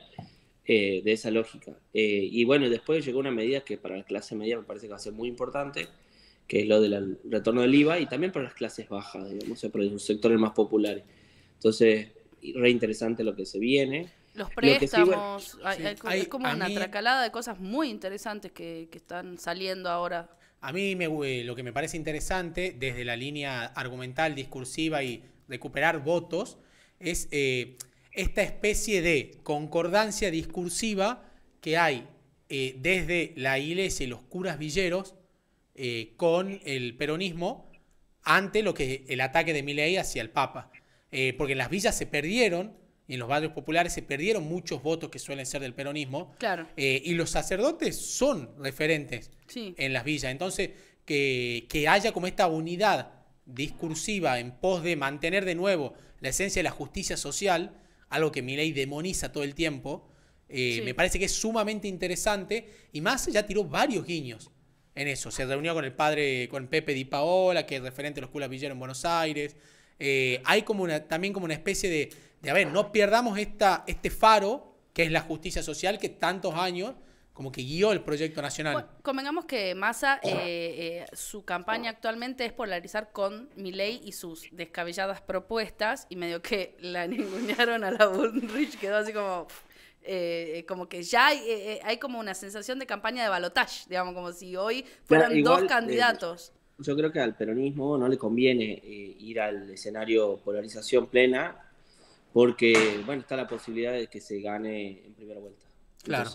eh, de esa lógica. Eh, y bueno, después llegó una medida que para la clase media me parece que va a ser muy importante, que es lo del retorno del IVA, y también para las clases bajas, digamos, o para los sectores más populares. Entonces, re interesante lo que se viene. Los préstamos, hay, como una atracalada de cosas muy interesantes que, están saliendo ahora. A mí me, lo que me parece interesante desde la línea argumental, discursiva y recuperar votos es eh, esta especie de concordancia discursiva que hay eh, desde la iglesia y los curas villeros eh, con el peronismo ante lo que el ataque de Milei hacia el Papa. Eh, porque en las villas se perdieron, y en los barrios populares se perdieron muchos votos que suelen ser del peronismo. Claro. Eh, y los sacerdotes son referentes en las villas. Entonces, que, haya como esta unidad discursiva en pos de mantener de nuevo la esencia de la justicia social, algo que Milei demoniza todo el tiempo, eh, me parece que es sumamente interesante. Y más ya tiró varios guiños en eso. Se reunió con el padre, con Pepe Di Paola, que es referente de los culas villeros en Buenos Aires. Eh, hay como una, también como una especie de, a ver, no pierdamos esta, este faro que es la justicia social que tantos años como que guió el proyecto nacional. convengamos que Massa, eh, eh, su campaña actualmente es polarizar con Milei y sus descabelladas propuestas, y medio que la ningunearon a la Bullrich, quedó así como... como que ya hay, como una sensación de campaña de balotaje, digamos, como si hoy fueran dos candidatos yo creo que al peronismo no le conviene eh, ir al escenario polarización plena porque, bueno, está la posibilidad de que se gane en primera vuelta. Claro.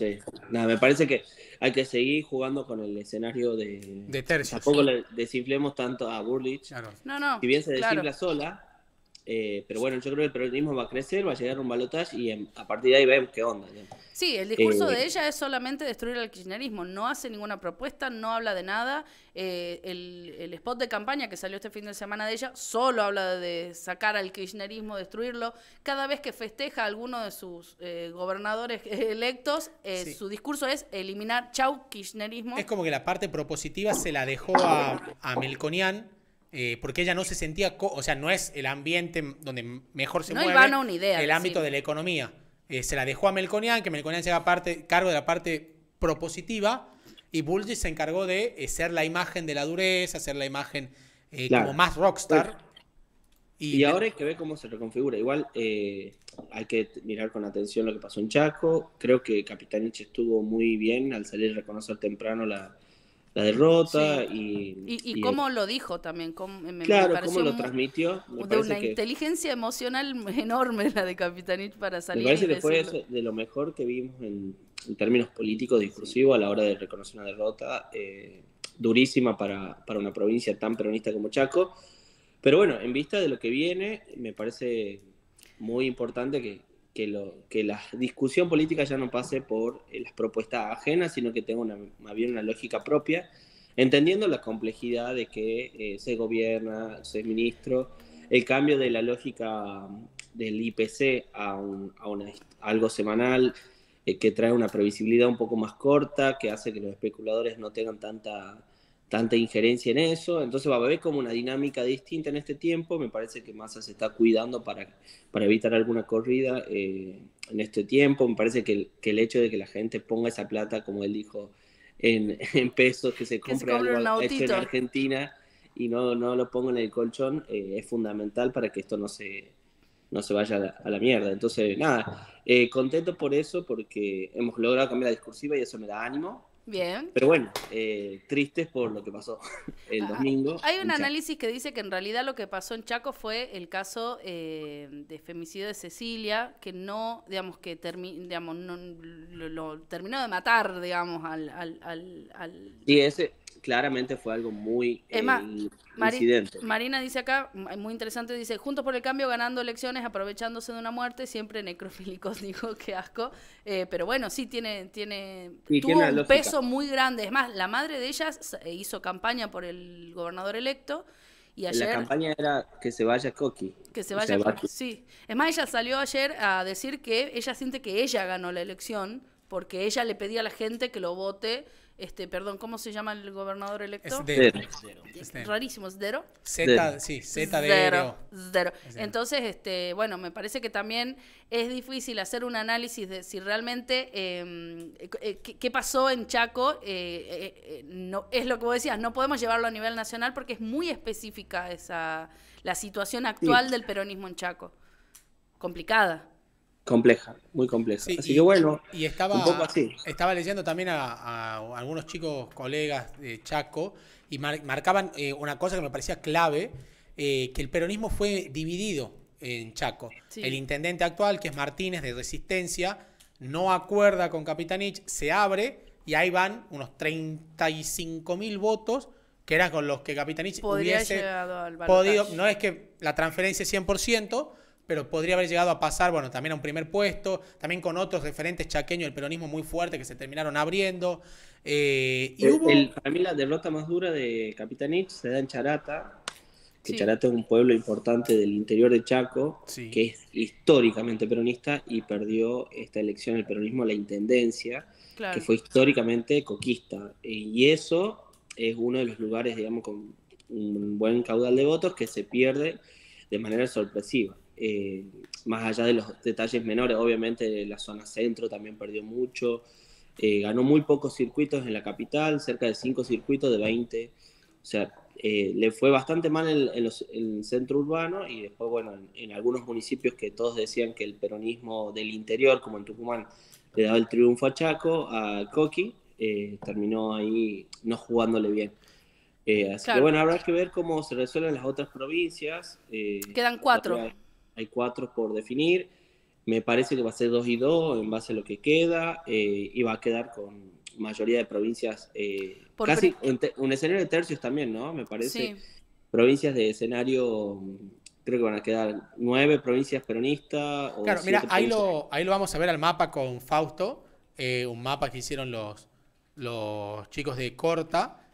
nada, me parece que hay que seguir jugando con el escenario de... De tercios. Tampoco le desinflemos tanto a Burlich. No, no. Si bien se desinfla sola, eh, pero bueno, yo creo que el periodismo va a crecer, va a llegar a un balotas y a partir de ahí vemos qué onda. Sí, el discurso eh, de ella es solamente destruir al kirchnerismo, no hace ninguna propuesta, no habla de nada. Eh, el, spot de campaña que salió este fin de semana de ella solo habla de sacar al kirchnerismo, destruirlo. Cada vez que festeja a alguno de sus gobernadores electos, su discurso es eliminar chau kirchnerismo. Es como que la parte propositiva se la dejó a, a Melconian eh, porque ella no se sentía, o sea, no es el ambiente donde mejor se no mueve idea, el ámbito de la economía. Eh, se la dejó a Melconian, que Melconian se haga parte, cargo de la parte propositiva y Bulgi se encargó de eh, ser la imagen de la dureza, ser la imagen como más rockstar. Y, ahora hay que ve cómo se reconfigura. Igual hay que mirar con atención lo que pasó en Chaco. Creo que Capitanich estuvo muy bien al salir a reconocer temprano la, la derrota y, y, cómo lo dijo también, cómo, claro, cómo lo transmitió. de una inteligencia emocional enorme la de Capitanich para salir. Me parece que fue de lo mejor que vimos en, términos políticos discursivos a la hora de reconocer una derrota eh, durísima para, para, una provincia tan peronista como Chaco. Pero bueno, en vista de lo que viene, me parece muy importante que, que, lo, que la discusión política ya no pase por eh, las propuestas ajenas, sino que tenga una, más bien una lógica propia, entendiendo la complejidad de que eh, se gobierna, se ministro, el cambio de la lógica del IPC a, un, a, una, algo semanal, eh, que trae una previsibilidad un poco más corta, que hace que los especuladores no tengan tanta tanta injerencia en eso, entonces va a haber como una dinámica distinta en este tiempo, me parece que Massa se está cuidando para, para evitar alguna corrida eh, en este tiempo, me parece que el, hecho de que la gente ponga esa plata, como él dijo, en, pesos, que se compre, algo en Argentina y no, no lo ponga en el colchón, eh, es fundamental para que esto no se, no se vaya a la, mierda. Entonces, nada, eh, contento por eso, porque hemos logrado cambiar la discursiva y eso me da ánimo. Bien. Pero bueno, eh, tristes por lo que pasó el ah, domingo. Hay un análisis que dice que en realidad lo que pasó en Chaco fue el caso eh, de femicidio de Cecilia, que no, digamos, que lo, terminó de matar, digamos, al... al, al, al... ese, claramente fue algo muy eh, incidente. Marina dice acá, muy interesante, dice, juntos por el cambio, ganando elecciones, aprovechándose de una muerte, siempre necrofílicos, digo, qué asco. Eh, pero bueno, sí, tiene, tiene, tuvo un peso muy grande. Es más, la madre de ellas hizo campaña por el gobernador electo. Y ayer, la campaña era que se vaya Coqui. Que se vaya, Coqui, sí. Es más, ella salió ayer a decir que ella siente que ella ganó la elección porque ella le pedía a la gente que lo vote este, perdón, ¿cómo se llama el gobernador electo? Es Rarísimo, ¿es Dero? Z, sí, Z Entonces, este, bueno, me parece que también es difícil hacer un análisis de si realmente em, eh, eh, qué pasó en Chaco. Eh, no, es lo que vos decías, no podemos llevarlo a nivel nacional porque es muy específica esa la situación actual del peronismo en Chaco. Complicada compleja, muy compleja. así que bueno. Y estaba, un poco así. estaba leyendo también a, algunos chicos, colegas de Chaco, y marcaban eh, una cosa que me parecía clave, eh, que el peronismo fue dividido en Chaco. El intendente actual, que es Martínez de Resistencia, no acuerda con Capitanich, se abre y ahí van unos 35 mil votos que eran con los que Capitanich Podría hubiese podido, no es que la transferencia es 100%, pero podría haber llegado a pasar, bueno, también a un primer puesto, también con otros referentes chaqueños del peronismo muy fuerte que se terminaron abriendo. Eh, y hubo... para mí la derrota más dura de Capitanich se da en Charata, que Charata es un pueblo importante del interior de Chaco, que es históricamente peronista y perdió esta elección el peronismo a la intendencia, que fue históricamente coquista. Eh, y eso es uno de los lugares, digamos, con un buen caudal de votos que se pierde de manera sorpresiva. Eh, más allá de los detalles menores, obviamente la zona centro también perdió mucho, eh, ganó muy pocos circuitos en la capital, cerca de 5 circuitos de 20, o sea, eh, le fue bastante mal en, el centro urbano y después, bueno, en, algunos municipios que todos decían que el peronismo del interior, como en Tucumán, le daba el triunfo a Chaco, a Coqui, terminó ahí no jugándole bien. así que bueno, habrá que ver cómo se resuelven las otras provincias. Quedan cuatro hay cuatro por definir. Me parece que va a ser dos y dos en base a lo que queda eh, y va a quedar con mayoría de provincias, eh, casi un, escenario de tercios también, ¿no? Me parece. Provincias de escenario, creo que van a quedar nueve provincias peronistas. Claro, mira, ahí lo, ahí lo vamos a ver al mapa con Fausto, eh, un mapa que hicieron los, los chicos de Corta.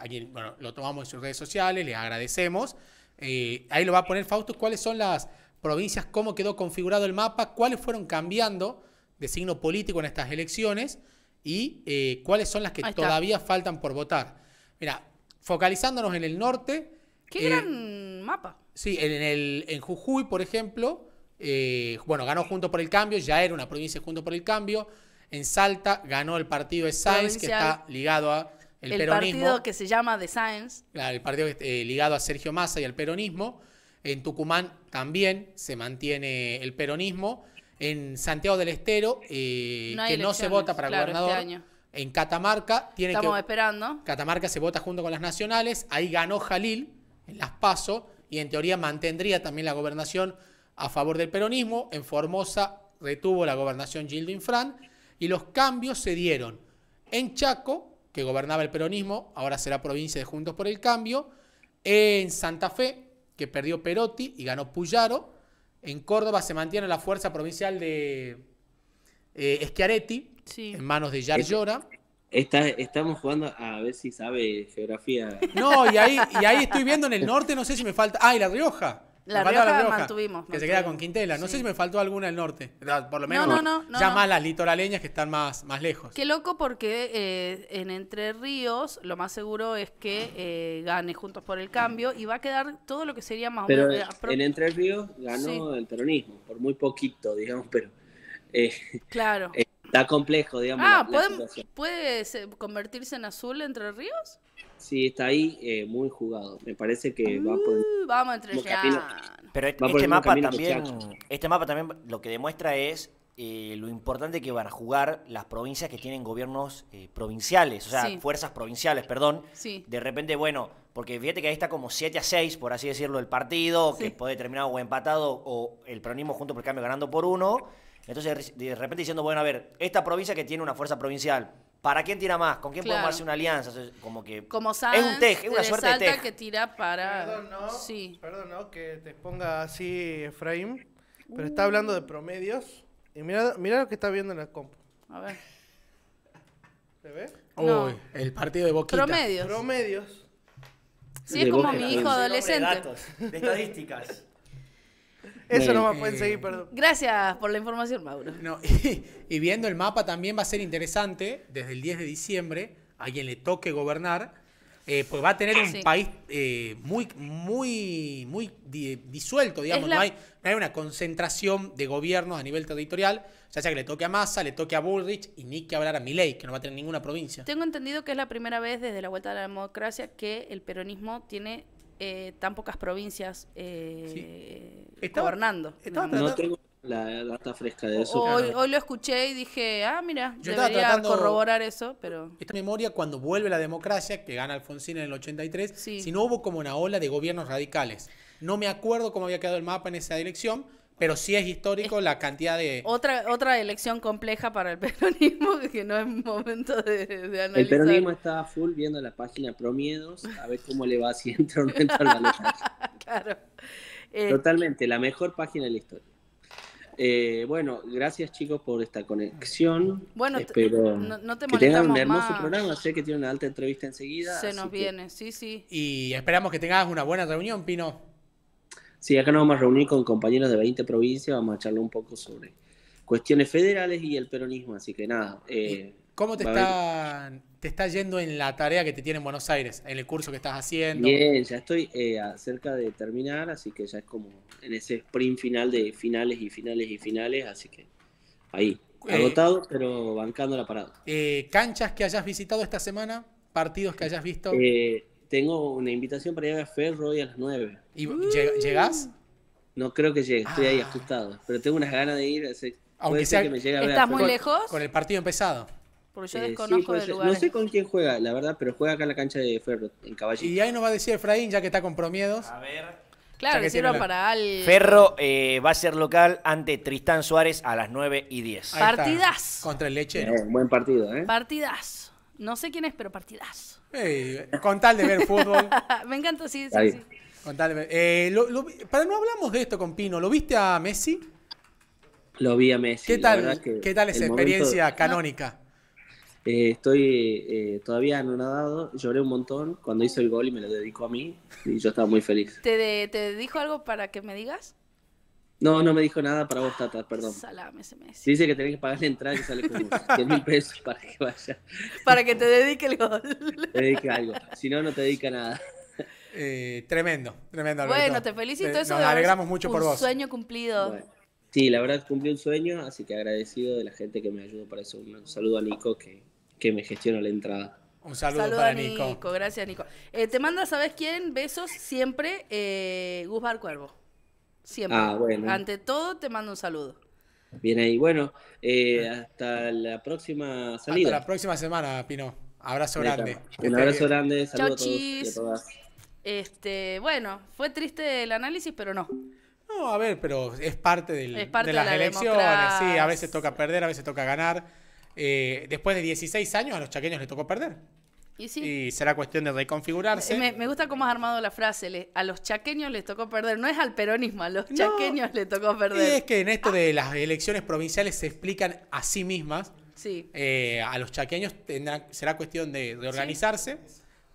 aquí, bueno, lo tomamos en sus redes sociales, les agradecemos. ahí lo va a poner Fausto, cuáles son las provincias, cómo quedó configurado el mapa, cuáles fueron cambiando de signo político en estas elecciones y eh, cuáles son las que todavía faltan por votar. Mira, focalizándonos en el norte. ¡Qué gran eh, mapa! Sí, en, el, en Jujuy, por ejemplo, eh, bueno, ganó Junto por el Cambio, ya era una provincia Junto por el Cambio. En Salta ganó el partido de Sáenz, que está ligado al el, el partido que se llama de Sáenz. el partido ligado a Sergio Massa y al peronismo. En Tucumán también se mantiene el peronismo. En Santiago del Estero, eh, que no se vota para este gobernador. En Catamarca tiene Estamos esperando. Catamarca se vota junto con las nacionales. Ahí ganó Jalil en las PASO y en teoría mantendría también la gobernación a favor del peronismo. En Formosa retuvo la gobernación Gildo Infran y los cambios se dieron en Chaco, que gobernaba el peronismo, ahora será provincia de Juntos por el Cambio, en Santa Fe, que perdió Perotti y ganó Puyaro. En Córdoba se mantiene la fuerza provincial de eh, en manos de Yar Llora. estamos jugando a ver si sabe geografía. No, y ahí, y ahí estoy viendo en el norte, no sé si me falta. Ah, La Rioja. La Rioja, la Que se queda con Quintela. No sé si me faltó alguna del norte. Por lo menos no, ya más las litoraleñas que están más, más lejos. Qué loco porque eh, en Entre Ríos lo más seguro es que eh, gane Juntos por el Cambio y va a quedar todo lo que sería más pero eh, en Entre Ríos ganó el peronismo, por muy poquito, digamos, pero... claro. Está complejo, digamos. Ah, ¿puede convertirse en azul Entre Ríos? Sí, está ahí eh, muy jugado. Me parece que por uh, Vamos a Pero este, este mapa también, este mapa también lo que demuestra es eh, lo importante que van a jugar las provincias que tienen gobiernos eh, provinciales, o sea, fuerzas provinciales, perdón. De repente, bueno, porque fíjate que ahí está como 7 a 6, por así decirlo, el partido, que puede terminar o empatado o el peronismo junto por el cambio ganando por uno. Entonces, de repente diciendo, bueno, a ver, esta provincia que tiene una fuerza provincial, ¿Para quién tira más? ¿Con quién claro. podemos hacer una alianza? Como que Como es un teje, es una suerte de teje que tira para... Perdón, no, sí. perdón, no, que te ponga así Efraín, pero está hablando de promedios. Y mira, mira lo que está viendo en la compu. A ver. ¿Se ve? Uy, el partido de Boquita. Promedios. Promedios. Sí, es como mi hijo adolescente. De datos, de estadísticas. Eso no a pueden seguir, perdón. Gracias por la información, Mauro. y, viendo el mapa también va a ser interesante, desde el 10 de diciembre, a quien le toque gobernar, eh, pues va a tener un país eh, muy, muy, muy disuelto, digamos. No, hay, hay, una concentración de gobiernos a nivel territorial, ya sea que le toque a Massa, le toque a Bullrich y ni que hablar a Milei, que no va a tener ninguna provincia. Tengo entendido que es la primera vez desde la vuelta de la democracia que el peronismo tiene eh, tan pocas provincias eh, gobernando. no, tengo la data fresca de eso. Hoy, lo escuché y dije, ah, mira, Yo debería tratando, corroborar eso, pero... Esta memoria, cuando vuelve la democracia, que gana Alfonsín en el 83, si no hubo como una ola de gobiernos radicales. No me acuerdo cómo había quedado el mapa en esa elección, pero sí es histórico la cantidad de... Otra, otra elección compleja para el peronismo que no es momento de, analizar. El peronismo está full viendo la página Promiedos a ver cómo le va si entra o no entra la claro. Eh, Totalmente, la mejor página de la historia. Eh, bueno, gracias chicos por esta conexión. Bueno, Espero no, te que tengan un hermoso programa. Sé que tiene una alta entrevista enseguida. Se nos viene, sí, sí. Y esperamos que tengas una buena reunión, Pino. Sí, acá nos vamos a reunir con compañeros de 20 provincias, vamos a charlar un poco sobre cuestiones federales y el peronismo, así que nada. Eh, ¿Cómo te está, te está yendo en la tarea que te tiene en Buenos Aires, en el curso que estás haciendo? Bien, ya estoy eh, cerca de terminar, así que ya es como en ese sprint final de finales y finales y finales, así que ahí, eh, agotado, pero bancando la parada. Eh, ¿Canchas que hayas visitado esta semana? ¿Partidos que hayas visto? Eh, tengo una invitación para ir a Ferro hoy a las 9. ¿Y llegas? Uh. No creo que llegue, estoy ahí ah. ajustado. Pero tengo unas ganas de ir. Aunque sea, que me llegue a ¿Estás muy lejos? Con el partido empezado. Porque yo eh, desconozco del lugar. No sé con quién juega, la verdad, pero juega acá en la cancha de Ferro, en Caballito. Y ahí nos va a decir Efraín, ya que está con promiedos. A ver. Claro, que sirva para algo. Ferro eh, va a ser local ante Tristán Suárez a las 9 y 10. Partidas. Contra el Lechero. buen partido, ¿eh? Partidas. No sé quién es, pero partidazo. Eh, con tal de ver fútbol. Me encanta, sí, sí, Con tal eh, para no hablamos de esto con Pino, ¿lo viste a Messi? Lo vi a Messi. ¿Qué tal, ¿qué tal esa experiencia canónica? Eh, estoy eh, todavía anonadado, lloré un montón cuando hizo el gol y me lo dedicó a mí y yo estaba muy feliz. ¿Te, ¿Te dijo algo para que me digas? No, no me dijo nada para vos, Tata, perdón. Salame, ese Messi. dice. que tenés que pagar la entrada que sale con mil pesos para que vaya. Para que te dedique el gol. Te dedique algo. Si no, no te dedica nada. Eh, tremendo, tremendo. Bueno, te felicito. eso nos alegramos mucho por vos. Un sueño cumplido. sí, la verdad cumplí un sueño, así que agradecido de la gente que me ayudó para eso. Un saludo a Nico que, que me gestiona la entrada. Un saludo, para Nico. Gracias, Nico. Eh, te manda, ¿sabes quién? Besos siempre, eh, Gus Cuervo. Siempre. Ah, bueno. Ante todo, te mando un saludo. Bien ahí. Bueno, eh, hasta la próxima salida. Hasta la próxima semana, Pino. Abrazo grande. Un abrazo grande. Saludos a todos Este, bueno, fue triste el análisis, pero no. No, a ver, pero es parte, de las elecciones. Sí, a veces toca perder, a veces toca ganar. Eh, después de 16 años a los chaqueños les tocó perder. Y, será cuestión de reconfigurarse. Me, gusta cómo has armado la frase. a los chaqueños les tocó perder. No es al peronismo, a los chaqueños les tocó perder. Y es que en esto ah. de las elecciones provinciales se explican a sí mismas. Sí. Eh, a los chaqueños será cuestión de reorganizarse,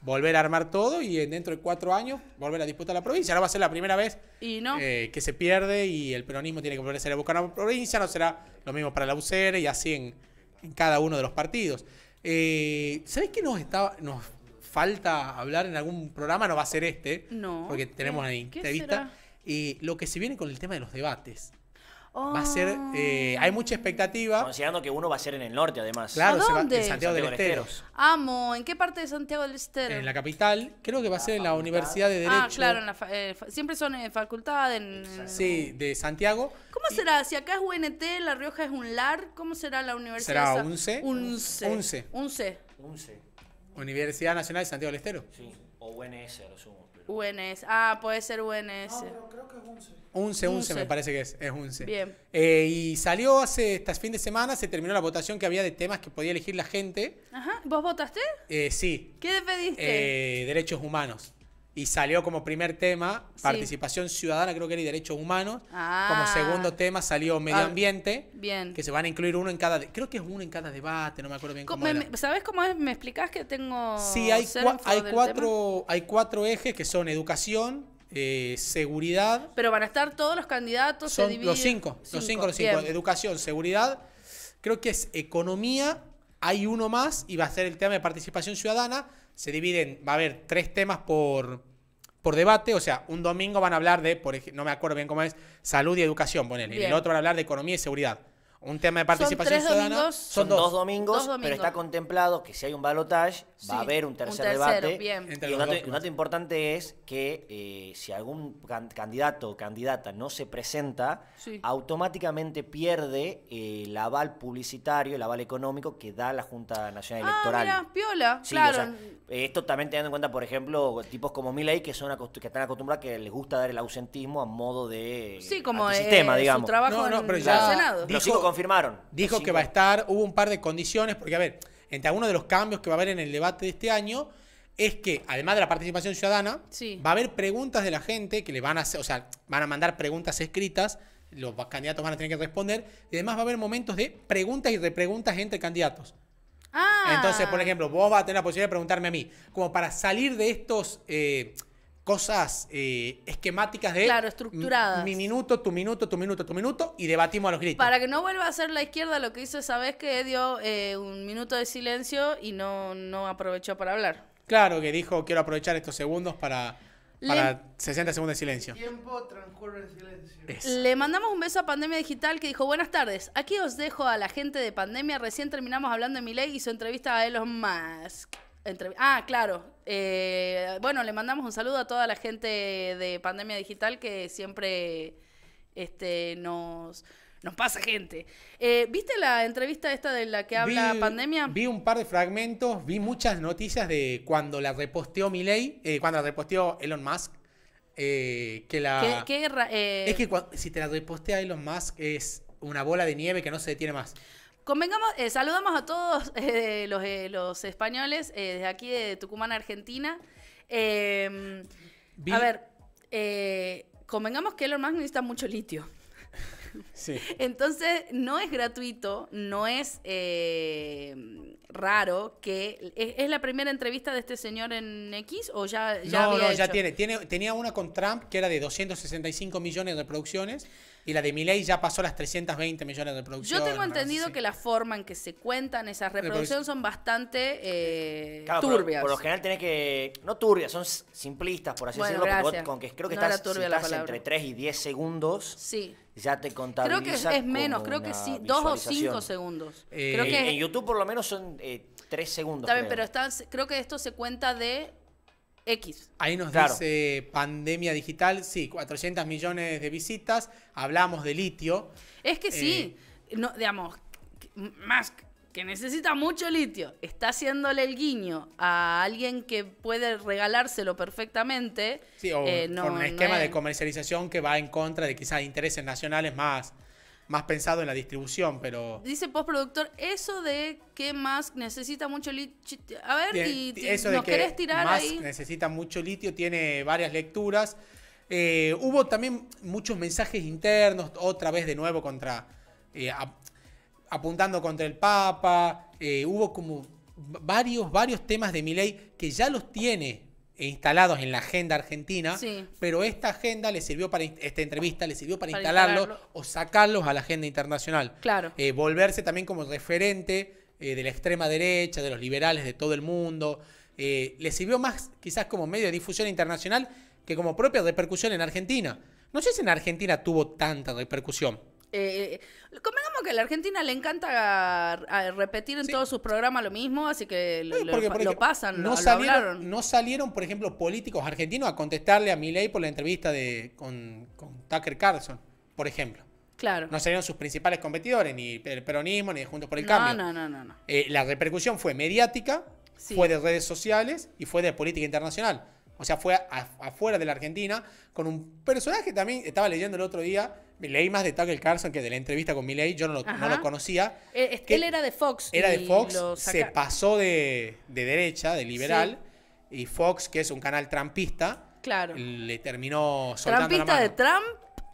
volver a armar todo y dentro de cuatro años volver a disputar la provincia. Ahora va a ser la primera vez eh, que se pierde y el peronismo tiene que volver a buscar una provincia. No será lo mismo para la UCR y así en, en cada uno de los partidos. Eh, ¿Sabés qué nos, nos falta hablar en algún programa? No va a ser este, porque tenemos la entrevista. Eh, lo que se viene con el tema de los debates. Va a ser, ah. eh, hay mucha expectativa. Considerando que uno va a ser en el norte, además. Claro, en Santiago, del Estero. Amo, ¿en qué parte de Santiago del Estero? En la capital, creo que va a ser en la Universidad de ah, Derecho. Ah, claro, eh, siempre son en facultad. sí, de Santiago. ¿Cómo será? Si acá es UNT, La Rioja es un LAR, ¿cómo será la universidad? ¿Será UNCE? UNCE. UNCE. UNCE. Universidad Nacional de Santiago del Estero. Sí, o UNS, lo sumo. UNS. Ah, puede ser UNS. Ah, no, creo que es 11. me parece que es, es 11. Bien. Eh, y salió hace, este fin de semana, se terminó la votación que había de temas que podía elegir la gente. Ajá, ¿vos votaste? Eh, sí. ¿Qué pediste? Eh, derechos humanos y salió como primer tema participación ciudadana, creo que era y derechos humanos. Como ah. segundo tema salió medio ah, ambiente. bien. Que se van a incluir uno en cada. Creo que es uno en cada debate, no me acuerdo bien cómo. ¿Sabes cómo ¿Me explicás que tengo.? Sí, hay, hay, cuatro, hay cuatro ejes que son educación. Eh, seguridad. Pero van a estar todos los candidatos. Son los cinco, Los cinco, los cinco. Educación, seguridad. Creo que es economía. Hay uno más y va a ser el tema de participación ciudadana se dividen, va a haber tres temas por, por debate, o sea, un domingo van a hablar de, por no me acuerdo bien cómo es, salud y educación, ponele, y el otro van a hablar de economía y seguridad un tema de participación ciudadana. son dos. domingos, pero está contemplado que si hay un balotaje va a haber un tercer, debate. Y un dato, importante es que eh, si algún candidato o candidata no se presenta, automáticamente pierde eh, el aval publicitario, el aval económico que da la Junta Nacional ah, Electoral. piola, claro. esto también teniendo en cuenta, por ejemplo, tipos como Milley que son que están acostumbrados que les gusta dar el ausentismo a modo de sistema, eh, digamos. no, no, pero ya confirmaron. Dijo que va a estar, hubo un par de condiciones, porque a ver, entre algunos de los cambios que va a haber en el debate de este año es que, además de la participación ciudadana, va a haber preguntas de la gente que le van a hacer, o sea, van a mandar preguntas escritas, los candidatos van a tener que responder, y además va a haber momentos de preguntas y repreguntas entre candidatos. Ah. Entonces, por ejemplo, vos vas a tener la posibilidad de preguntarme a mí, como para salir de estos... Eh, cosas eh, esquemáticas de... estructuradas. Mi minuto, tu minuto, tu minuto, tu minuto, y debatimos a los gritos. Para que no vuelva a ser la izquierda lo que hizo esa vez que dio eh, un minuto de silencio y no, no aprovechó para hablar. Claro, que dijo, quiero aprovechar estos segundos para... 60 segundos de silencio. Tiempo transcurre en silencio. Le mandamos un beso a Pandemia Digital que dijo, buenas tardes, aquí os dejo a la gente de Pandemia, recién terminamos hablando de mi ley y su entrevista a Elon Musk ah, claro. Eh, bueno, le mandamos un saludo a toda la gente de Pandemia Digital que siempre este, nos, pasa gente. Eh, ¿Viste la entrevista esta de la que habla Pandemia? Vi un par de fragmentos, vi muchas noticias de cuando la reposteó Miley, eh, cuando la reposteó Elon Musk. Eh, que la... ¿Qué, es que si te la repostea Elon Musk es una bola de nieve que no se detiene más. Convengamos, eh, saludamos a todos eh, eh, los, españoles desde aquí de Tucumán, Argentina. Em, a ver, convengamos que Elon Musk necesita mucho litio. Sí. Entonces, no es gratuito, no es raro que. Es, la primera entrevista de este señor en X o ya.? ya no, no, ya tiene, tiene. Tenía una con Trump que era de 265 millones de reproducciones y la de Miley ya pasó las 320 millones de reproducciones. Yo tengo entendido que la forma en que se cuentan esas reproducciones son bastante eh, turbias. Por, lo general tenés que. No turbias, son simplistas, por así decirlo. con que creo que estás, entre 3 y 10 segundos. Sí ya te contado. Creo que es menos, creo que sí, dos o cinco segundos. Eh, en, YouTube por lo menos son eh, tres segundos. Está pero creo que esto se cuenta de X. Ahí nos dice pandemia digital, sí, 400 millones de visitas, hablamos de litio. Es que sí, eh, digamos, Musk, que necesita mucho litio, está haciéndole el guiño a alguien que puede regalárselo perfectamente. Sí, o eh, con un esquema de comercialización que va en contra de quizás intereses nacionales más más pensado en la distribución, pero... Dice postproductor, eso de que Musk necesita mucho litio... A ver, tirar eso de que querés tirar Musk necesita mucho litio, tiene varias lecturas. Eh, hubo también muchos mensajes internos, otra vez de nuevo contra... Eh, apuntando contra el Papa. Eh, hubo como varios, varios temas de ley que ya los tiene instalados en la agenda argentina, pero esta agenda le sirvió para, esta entrevista le sirvió para, instalarlos instalarlo, o sacarlos a la agenda internacional. Eh, volverse también como referente eh, de la extrema derecha, de los liberales de todo el mundo. Eh, le sirvió más quizás como medio de difusión internacional que como propia repercusión en Argentina. No sé si en Argentina tuvo tanta repercusión. Eh, que a la Argentina le encanta repetir en todos sus programas lo mismo, así que lo, pasan, no salieron, No salieron, por ejemplo, políticos argentinos a contestarle a Milei por la entrevista de, con, Tucker Carlson, por ejemplo. Claro. No salieron sus principales competidores, ni el peronismo, ni Juntos por el no, Cambio. No, no, no. no. Eh, la repercusión fue mediática, fue de redes sociales y fue de política internacional. O sea, fue afuera de la Argentina con un personaje también, estaba leyendo el otro día, Leí más de Tucker Carlson que de la entrevista con Milley, yo no lo, conocía. Eh, es conocía. él era de Fox. Era de Fox, se pasó de, derecha, de liberal, y Fox, que es un canal trampista, le terminó soltando la mano. de Trump?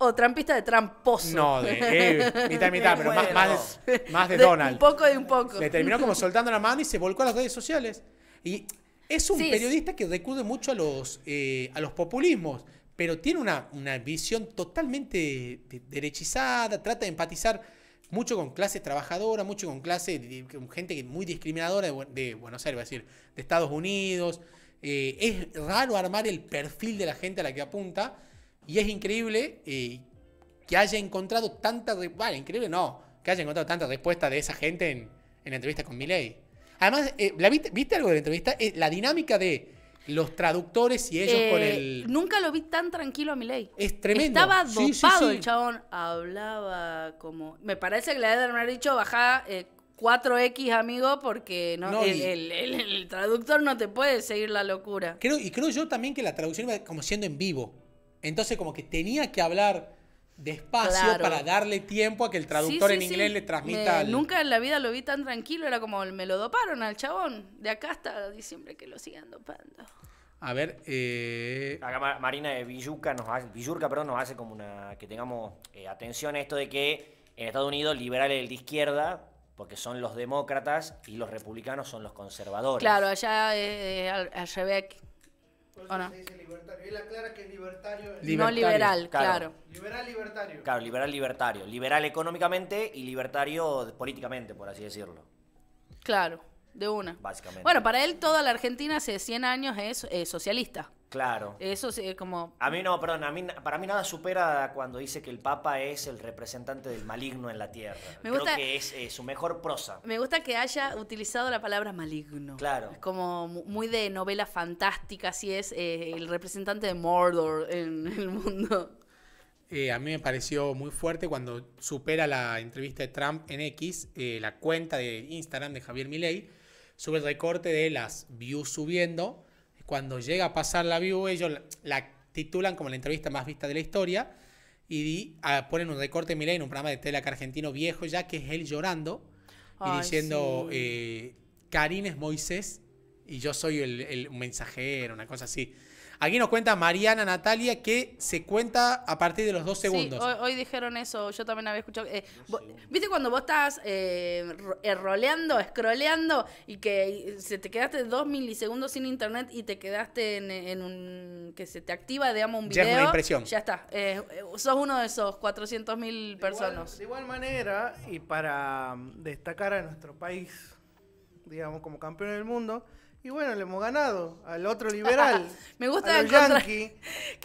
o trampista de tramposo. No, de mitad mitad, pero más, de, Donald. Un poco de un poco. Le terminó como soltando la mano y se volcó a las redes sociales. Y es un periodista que recude mucho a los, eh, a los populismos pero tiene una, una visión totalmente derechizada, trata de empatizar mucho con clases trabajadora mucho con clase, con gente muy discriminadora de, Buenos Aires, decir, de Estados Unidos. Eh, es raro armar el perfil de la gente a la que apunta y es increíble eh, que haya encontrado tanta, vale increíble no, que haya encontrado tantas respuestas de esa gente en, la entrevista con Milei. Además, eh, viste, viste, algo de la entrevista? la dinámica de los traductores y ellos con eh, el. Nunca lo vi tan tranquilo a mi ley. Es tremendo. Estaba dopado el chabón. Hablaba como. Me parece que la le me ha dicho bajá 4X, eh, amigo, porque no, el, traductor no te puede seguir la locura. Creo, y creo yo también que la traducción iba como siendo en vivo. Entonces, como que tenía que hablar despacio para darle tiempo a que el traductor en inglés le transmita. Nunca en la vida lo vi tan tranquilo, era como me lo doparon al chabón. De acá hasta diciembre que lo sigan dopando. A ver, eh, acá Marina de Villuca nos hace, Villurca, nos hace como una que tengamos eh, atención a esto de que en Estados Unidos liberales de izquierda porque son los demócratas y los republicanos son los conservadores. Claro, allá eh, eh al, se dice libertario. Él aclara que libertario. Es No liberal, claro. Liberal libertario. Claro, liberal libertario. Liberal económicamente y libertario políticamente, por así decirlo. Claro, de una. Básicamente. Bueno, para él toda la Argentina hace 100 años es eh, socialista. Claro. Eso es como... A mí no, perdón, para mí nada supera cuando dice que el Papa es el representante del maligno en la tierra. Me Creo que es eh, su mejor prosa. Me gusta que haya utilizado la palabra maligno. Claro. Es como muy de novela fantástica, si es eh, el representante de Mordor en el mundo. Eh, a mí me pareció muy fuerte cuando supera la entrevista de Trump en X, la cuenta de Instagram de Javier Milei, sube el recorte de las views subiendo cuando llega a pasar la view, ellos la titulan como la entrevista más vista de la historia y ah, ponen un recorte de en un programa de tele argentino viejo ya que es él llorando y diciendo sí. Eh, es Moisés y yo soy el, el mensajero, una cosa así. Aquí nos cuenta Mariana Natalia que se cuenta a partir de los dos segundos. hoy, dijeron eso, yo también había escuchado. Eh, ¿Viste cuando vos estás eh, eh, roleando, scrolleando y que se te quedaste dos milisegundos sin internet y te quedaste en, un. que se te activa, digamos, un video? Ya es una impresión. Ya está. Eh, sos uno de esos mil personas. de igual manera, y para um, destacar a nuestro país, digamos, como campeón del mundo y bueno, le hemos ganado al otro liberal. Me gusta a los Que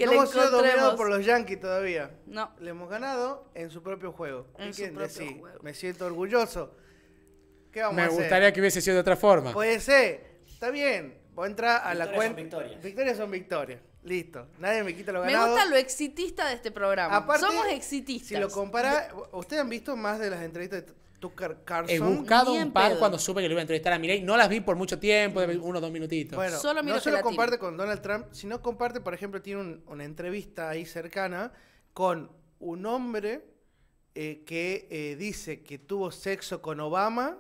no hemos sido dominados por los yankees todavía. No. Le hemos ganado en su propio juego. Me siento orgulloso. ¿Qué vamos Me a hacer? gustaría que hubiese sido de otra forma. Puede ser. Está bien. a entrar a la cuenta. Victorias. son victorias. Listo. Nadie me quita lo ganado. Me gusta lo exitista de este programa. Somos exitistas. Si lo compara, ustedes han visto más de las entrevistas de Tucker Carlson. He buscado un par cuando supe que lo iba a entrevistar a Milei. No las vi por mucho tiempo, unos dos minutitos. Bueno, no solo comparte con Donald Trump, sino comparte, por ejemplo, tiene una entrevista ahí cercana con un hombre eh, que eh, dice que tuvo sexo con Obama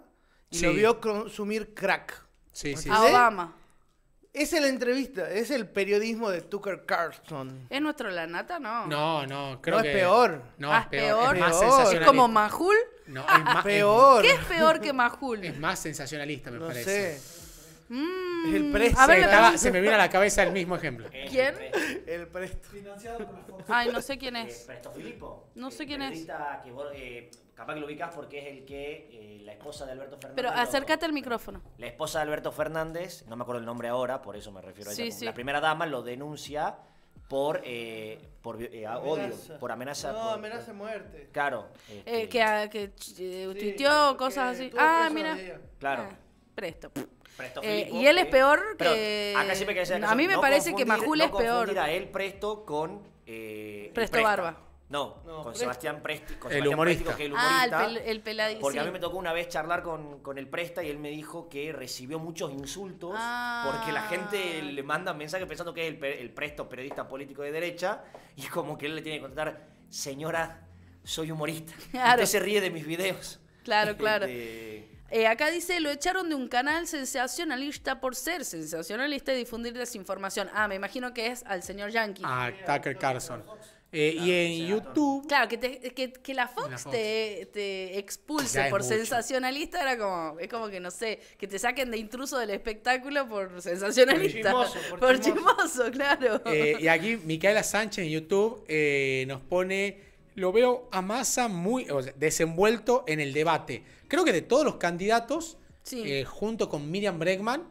y lo vio consumir crack. A Obama. Es la entrevista, es el periodismo de Tucker Carlson. ¿Es nuestro la nata? No. No, no, creo no que. es peor. No, ah, es peor. Es como Majul, no, es más. peor. ¿Qué es peor que Majul? Es más sensacionalista, me no parece. Sé. Mm. el presto. se, me estaba, a la cabeza el mismo ejemplo. ¿Quién? El presto. Financiado por Ay, no sé quién eh, es. presto Filipo. No sé quién es. Eh, capaz que lo ubicas porque es el que eh, la esposa de Alberto Fernández. Pero acércate al micrófono. La esposa de Alberto Fernández, no me acuerdo el nombre ahora, por eso me refiero a ella. Sí, La primera dama lo denuncia por, eh, por eh, odio, por amenaza. No, amenaza de muerte. Claro. Eh, este, que que tuiteó cosas así. Ah, mira. Claro. Ah, presto. presto y él es peor que. A mí me parece que Majul es peor. a él presto con. presto Barba. No, con Sebastián Presti, con el humorista. que es ah, el humorista. Ah, el, Porque a mí me tocó una vez charlar con, el Presta y él me dijo que recibió muchos insultos porque la gente ah. le manda mensajes pensando que es el, Presto, periodista político de derecha, y como que él le tiene que contestar, señora, soy humorista. Claro. se ríe de mis videos. Claro, claro. Este, eh, acá dice, lo echaron de un canal sensacionalista por ser sensacionalista y difundir desinformación. Ah, me imagino que es al señor Yankee. Ah, Tucker Carlson. Eh, y en YouTube. Claro, que, que, la, Fox Te, te expulse por sensacionalista era como. Es como que no sé, que te saquen de intruso del espectáculo por sensacionalista. Por chismoso, claro. Eh, y aquí Micaela Sánchez en YouTube eh, nos pone. Lo veo a masa muy desenvuelto en el debate. Creo que de todos los candidatos, junto con Miriam Bregman,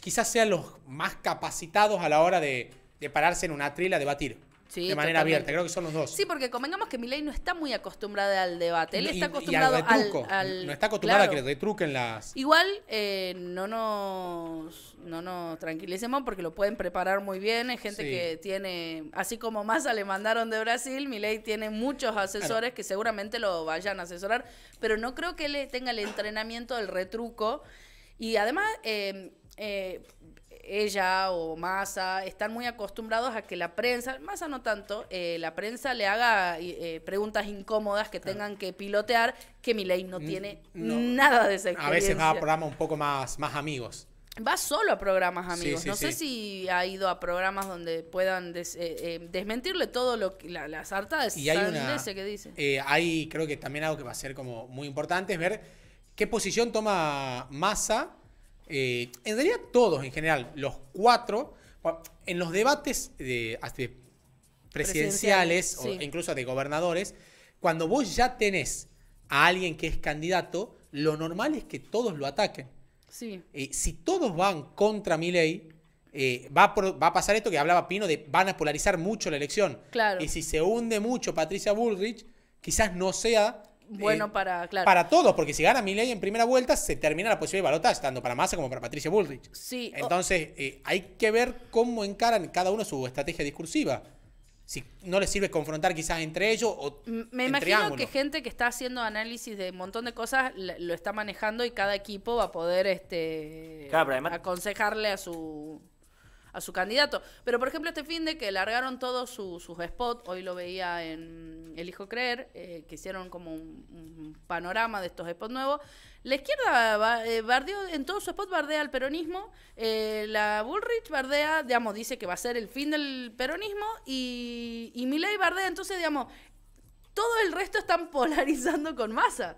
quizás sean los más capacitados a la hora de, de pararse en una trila a debatir de manera abierta. Creo que son los dos. Sí, porque convengamos que Milei no está muy acostumbrada al debate. Él está acostumbrado al, No está acostumbrada a que le retruquen las. Igual eh, no nos no nos tranquilicemos porque lo pueden preparar muy bien. Es gente que tiene, así como Massa le mandaron de Brasil, Milei tiene muchos asesores que seguramente lo vayan a asesorar, pero no creo que él tenga el entrenamiento del retruco. Y además, eh, eh, ella o Massa están muy acostumbrados a que la prensa, Massa no tanto, eh, la prensa le haga eh, preguntas incómodas que ah. tengan que pilotear, que Milei no tiene nada de esa A veces va a programas un poco más, más amigos. Va solo a programas amigos. no sé si ha ido a programas donde puedan desmentirle todo lo que la, sarta y hay que dice. hay, creo que también algo que va a ser como muy importante es ver qué posición toma Massa eh, en realidad todos en general, los cuatro, en los debates presidenciales, o incluso de gobernadores, cuando vos ya tenés a alguien que es candidato, lo normal es que todos lo ataquen. Eh, si todos van contra mi ley, eh, va, a pasar esto que hablaba Pino de van a polarizar mucho la elección. Y si se hunde mucho Patricia Bullrich, quizás no sea bueno eh, para, Para todos, porque si gana Milley en primera vuelta, se termina la posibilidad de balotaje, tanto para Massa como para Patricia Bullrich. Sí. Entonces, eh, hay que ver cómo encaran cada uno su estrategia discursiva. Si no les sirve confrontar quizás entre ellos o Me imagino que gente que está haciendo análisis de un montón de cosas lo está manejando y cada equipo va a poder este aconsejarle a su a su candidato. Pero, por ejemplo, este fin de que largaron todos sus spots, hoy lo veía en El Hijo Creer, eh, que hicieron como un, panorama de estos spots nuevos. La izquierda eh, en todo su spot bardea al peronismo, eh, la Bullrich bardea, digamos, dice que va a ser el fin del peronismo y, y Milei bardea, entonces, digamos, todo el resto están polarizando con masa.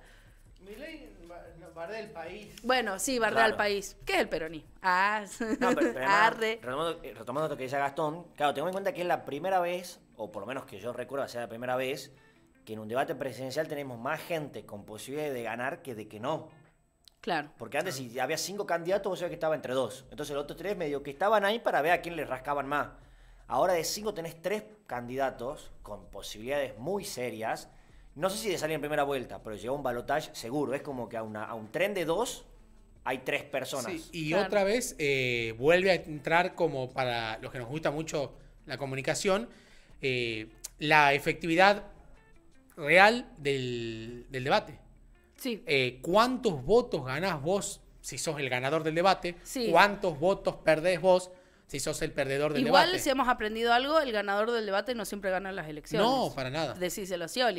Bardé el país. Bueno, sí, bardé el país. ¿Qué es el peronismo? Ah, No, pero, eh, retomando, lo que decía Gastón, claro, tengo en cuenta que es la primera vez, o por lo menos que yo recuerdo sea la primera vez, que en un debate presidencial tenemos más gente con posibilidades de ganar que de que no. Claro. Porque antes si había cinco candidatos, vos sabés que estaba entre dos. Entonces los otros tres medio que estaban ahí para ver a quién le rascaban más. Ahora de cinco tenés tres candidatos con posibilidades muy serias no sé si de salir en primera vuelta, pero llegó un balotaje seguro. Es como que a, un tren de dos hay tres personas. y otra vez eh, vuelve a entrar como para los que nos gusta mucho la comunicación, eh, la efectividad real del, debate. Sí. Eh, ¿Cuántos votos ganás vos si sos el ganador del debate? ¿Cuántos votos perdés vos? si sos el perdedor del debate. Igual, si hemos aprendido algo, el ganador del debate no siempre gana las elecciones. No, para nada. Decíselo a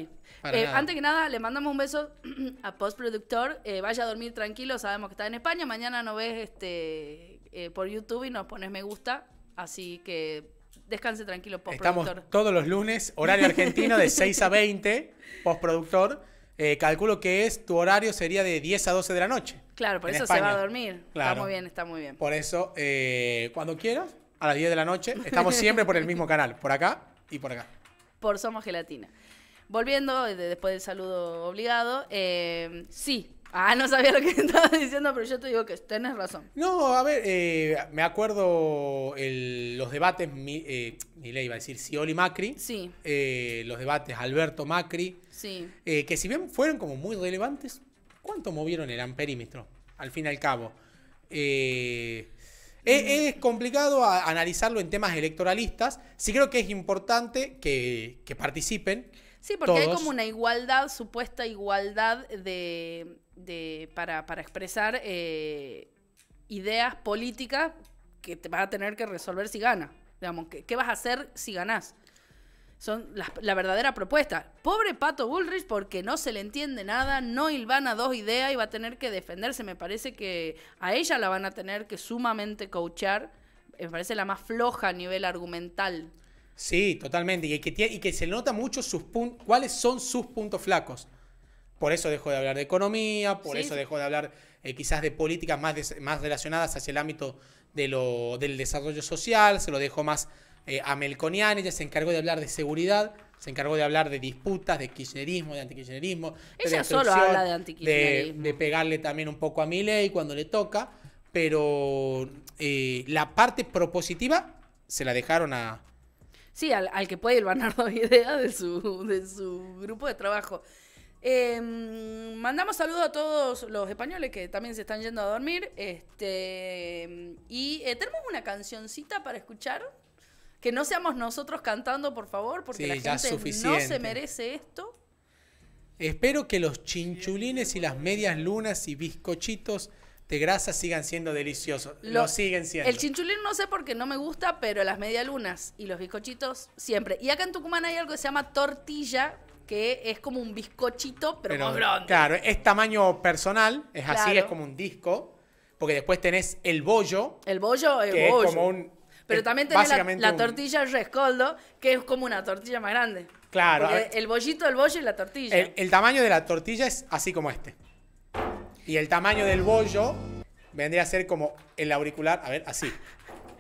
Eh, antes que nada, le mandamos un beso a Postproductor. Eh, vaya a dormir tranquilo, sabemos que está en España. Mañana nos ves este, eh, por YouTube y nos pones me gusta. Así que descanse tranquilo, Postproductor. Estamos todos los lunes, horario argentino de 6 a 20, Postproductor. Eh, calculo que es tu horario sería de 10 a 12 de la noche. Claro, por eso se va a dormir. Está muy bien, está muy bien. Por eso, eh, cuando quieras, a las 10 de la noche, estamos siempre por el mismo canal, por acá y por acá. Por Somos Gelatina. Volviendo, eh, después del saludo obligado, sí, Ah, no sabía lo que estabas diciendo, pero yo te digo que tenés razón. No, a ver, me acuerdo los debates, mi, ley iba a decir sioli Macri. Sí. los debates Alberto Macri. Eh, que si bien fueron como muy relevantes, ¿cuánto movieron el amperímetro? Al fin y al cabo. Eh, mm. es, complicado analizarlo en temas electoralistas. Sí creo que es importante que, participen. Sí, porque hay como una igualdad, supuesta igualdad de, para, expresar eh, ideas políticas que te vas a tener que resolver si gana. Digamos, ¿qué, ¿qué, vas a hacer si ganás? son la, verdadera propuesta. Pobre Pato Bullrich porque no se le entiende nada, no a dos ideas y va a tener que defenderse. Me parece que a ella la van a tener que sumamente coachar. Me parece la más floja a nivel argumental. Sí, totalmente. Y que, y que se nota mucho sus cuáles son sus puntos flacos. Por eso dejó de hablar de economía, por eso dejó de hablar eh, quizás de políticas más, más relacionadas hacia el ámbito de lo, del desarrollo social, se lo dejó más eh, a Melconian, ella se encargó de hablar de seguridad, se encargó de hablar de disputas, de kirchnerismo, de antikirchnerismo. Ella solo habla de antikirchnerismo. De, de pegarle también un poco a Milei cuando le toca, pero eh, la parte propositiva se la dejaron a... Sí, al, que puede ir Bernardo Videa de su, de su grupo de trabajo. Em, mandamos saludos a todos los españoles que también se están yendo a dormir. Este, y eh, tenemos una cancioncita para escuchar que no seamos nosotros cantando, por favor, porque la gente no se merece esto. Espero que los chinchulines y las medias lunas y bizcochitos de grasa sigan siendo deliciosos. Lo, siguen siendo. El chinchulín no sé por qué no me gusta, pero las medias lunas y los bizcochitos siempre. Y acá en Tucumán hay algo que se llama tortilla, que es como un bizcochito, pero, más Claro, es tamaño personal, es así, es como un disco. Porque después tenés el bollo. El bollo, el bollo. Es como un pero también tenés la, tortilla rescoldo, que es como una tortilla más grande. Claro. El bollito, el bollo y la tortilla. El, tamaño de la tortilla es así como este. Y el tamaño del bollo vendría a ser como el auricular, a ver, así,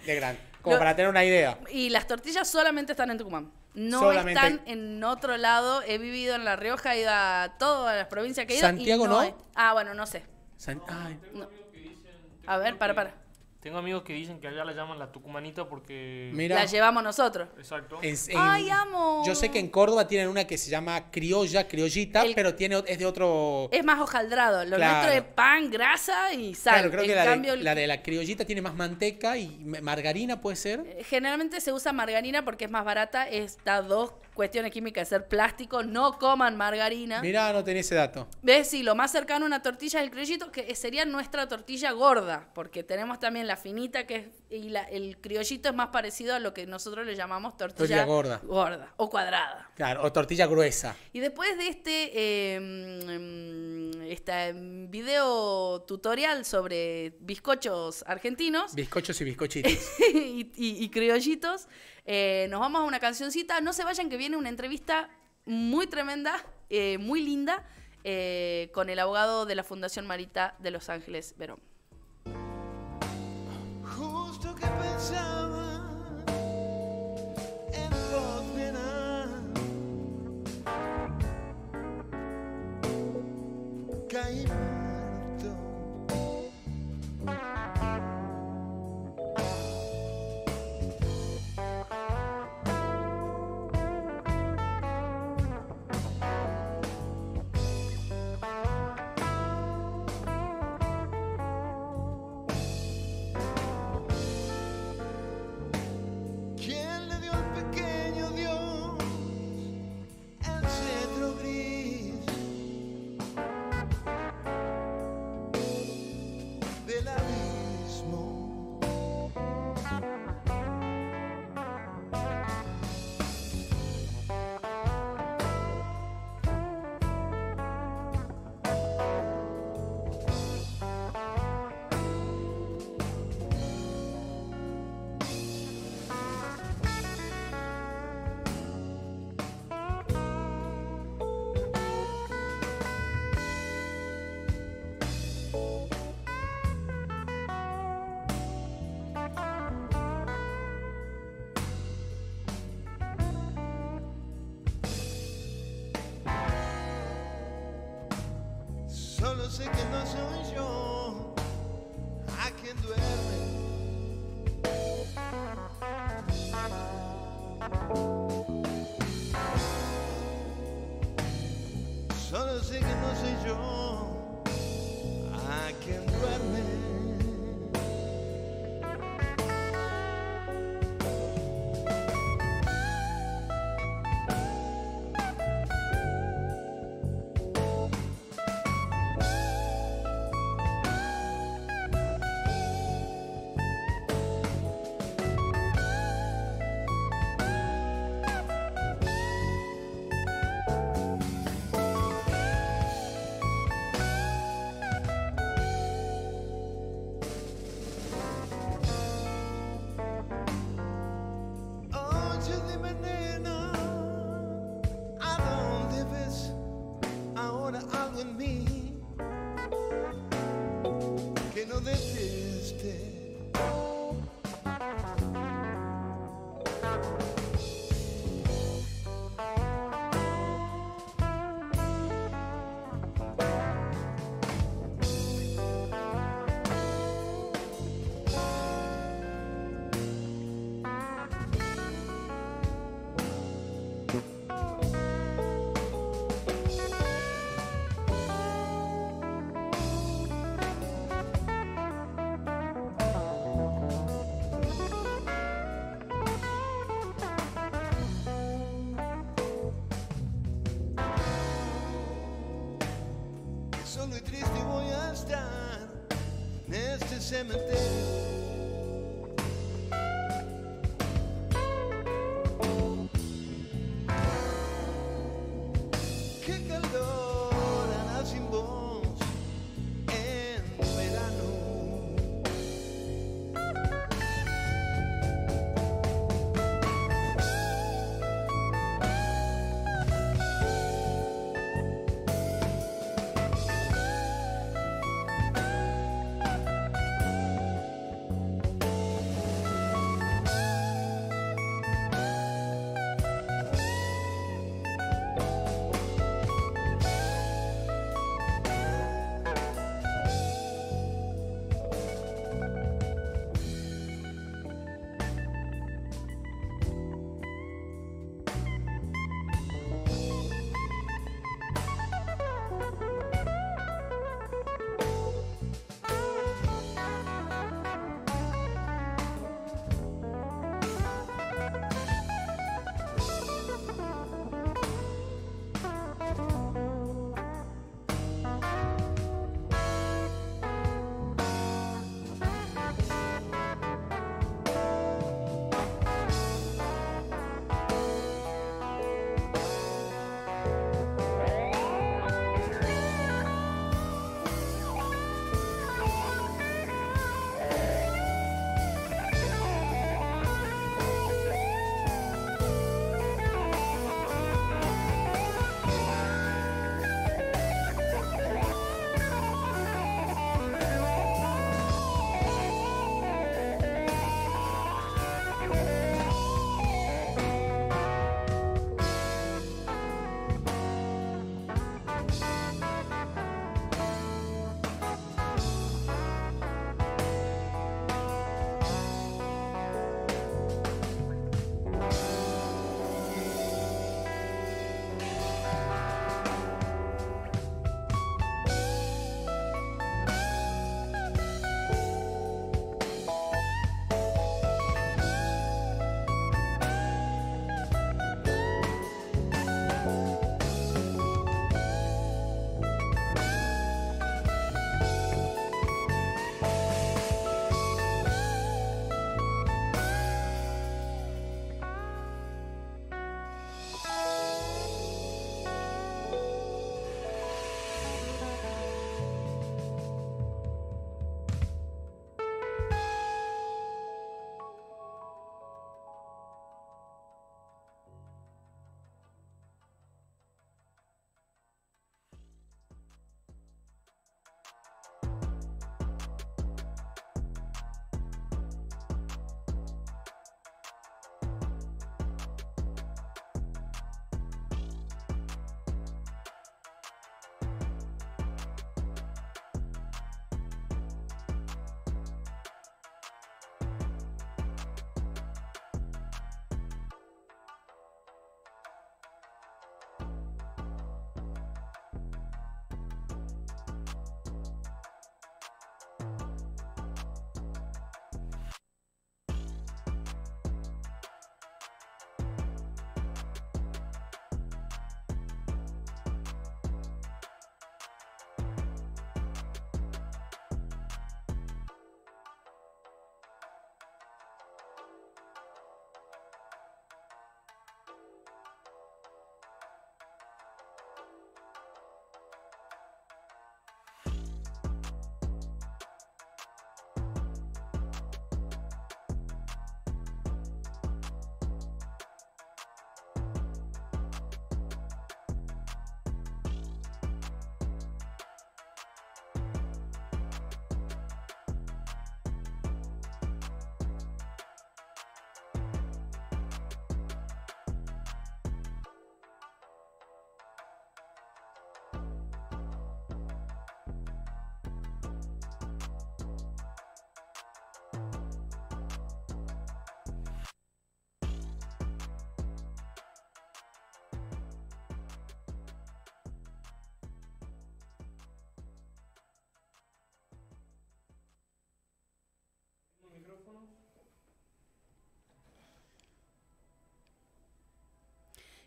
de grande. Como para tener una idea. Y las tortillas solamente están en Tucumán. No están en otro lado. He vivido en La Rioja, he ido a todas las provincias que he ido. ¿Santiago no? Ah, bueno, no sé. A ver, para, para. Tengo amigos que dicen que allá la llaman la tucumanita porque... la llevamos nosotros. Exacto. Ay, amo. Yo sé que en Córdoba tienen una que se llama criolla, criollita, pero tiene, es de otro... Es más hojaldrado. Lo nuestro es pan, grasa y sal. Claro, creo que la, de, la de la criollita tiene más manteca y margarina, ¿puede ser? Eh, generalmente se usa margarina porque es más barata. Está dos cuestiones químicas, ser plástico, no coman margarina. Mirá, no tenés ese dato. ¿Ves? Sí, lo más cercano a una tortilla es el criollito, que sería nuestra tortilla gorda, porque tenemos también la finita que es, y el criollito es más parecido a lo que nosotros le llamamos tortilla, gorda. gorda o cuadrada. Claro, o tortilla gruesa. Y después de este, em, este video tutorial sobre bizcochos argentinos. Bizcochos y bizcochitos. y, y criollitos. Eh, nos vamos a una cancioncita. No se vayan que viene una entrevista muy tremenda, eh, muy linda, eh, con el abogado de la Fundación Marita de Los Ángeles, Verón.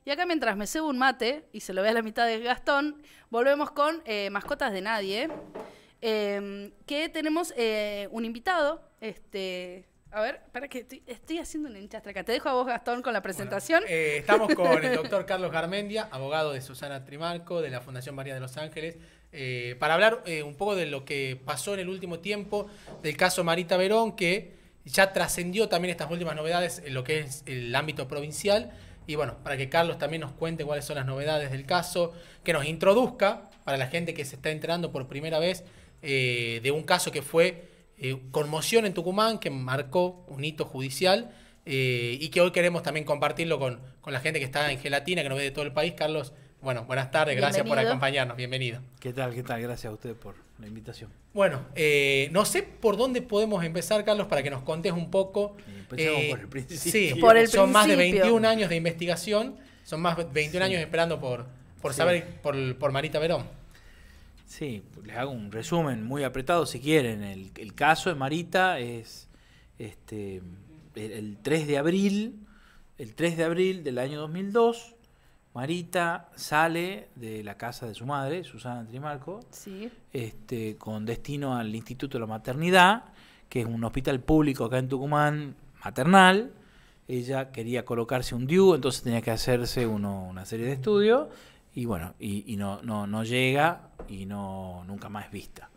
Y acá mientras me cebo un mate y se lo ve a la mitad de Gastón, volvemos con eh, Mascotas de Nadie, em, que tenemos eh, un invitado, este... A ver, para que estoy, haciendo una hinchastra Te dejo a vos, Gastón, con la presentación. Eh, estamos con el doctor Carlos Garmendia, abogado de Susana Trimarco, de la Fundación María de los Ángeles, para hablar un poco de lo que pasó en el último tiempo del caso Marita Verón, que ya trascendió también estas últimas novedades en lo que es el ámbito provincial y bueno, para que Carlos también nos cuente cuáles son las novedades del caso, que nos introduzca para la gente que se está enterando por primera vez eh, de un caso que fue eh, conmoción en Tucumán, que marcó un hito judicial eh, y que hoy queremos también compartirlo con, con la gente que está en Gelatina, que nos ve de todo el país. Carlos, bueno, buenas tardes, gracias por acompañarnos, bienvenido. ¿Qué tal? ¿Qué tal? Gracias a usted por la invitación. Bueno, eh, no sé por dónde podemos empezar, Carlos, para que nos contes un poco. Eh, por el principio. Sí, son más de 21 años de investigación, son más de 21 años esperando por, por saber por, Marita Verón. Sí, les hago un resumen muy apretado si quieren. El, caso de Marita es este, el 3 de abril, el 3 de abril del año 2002 Marita sale de la casa de su madre, Susana Trimarco, este, con destino al Instituto de la Maternidad, que es un hospital público acá en Tucumán, maternal. Ella quería colocarse un DIU, entonces tenía que hacerse una serie de estudios, y bueno, y, no, no, llega y no, nunca más vista.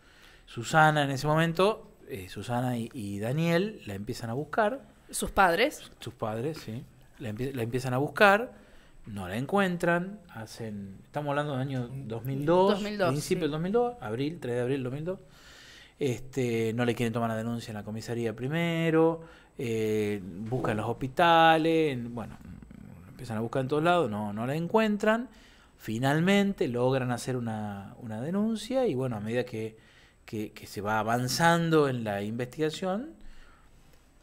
Susana en ese momento, eh, Susana y, Daniel la empiezan a buscar. ¿Sus padres? Sus padres, sí. La, la empiezan a buscar no la encuentran, hacen, estamos hablando del año 2002, principio del 2002, abril, 3 de abril del 2002, este, no le quieren tomar la denuncia en la comisaría primero, eh, buscan los hospitales, bueno, empiezan a buscar en todos lados, no, no la encuentran, finalmente logran hacer una, denuncia y bueno, a medida que, que se va avanzando en la investigación,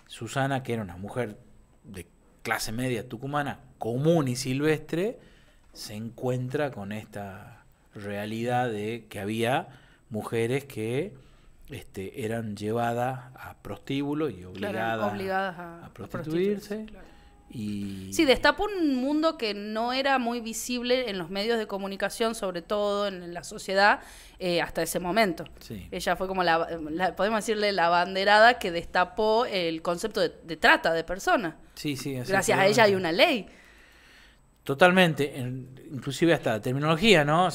Susana, que era una mujer de clase media tucumana común y silvestre se encuentra con esta realidad de que había mujeres que este, eran llevadas a prostíbulo y obligadas, a, prostituirse. Sí, destapó un mundo que no era muy visible en los medios de comunicación, sobre todo en la sociedad, eh, hasta ese momento. Ella fue como la, podemos decirle, la banderada que destapó el concepto de, trata de personas. Sí, Gracias a ella hay una ley. Totalmente, inclusive hasta la terminología, ¿no?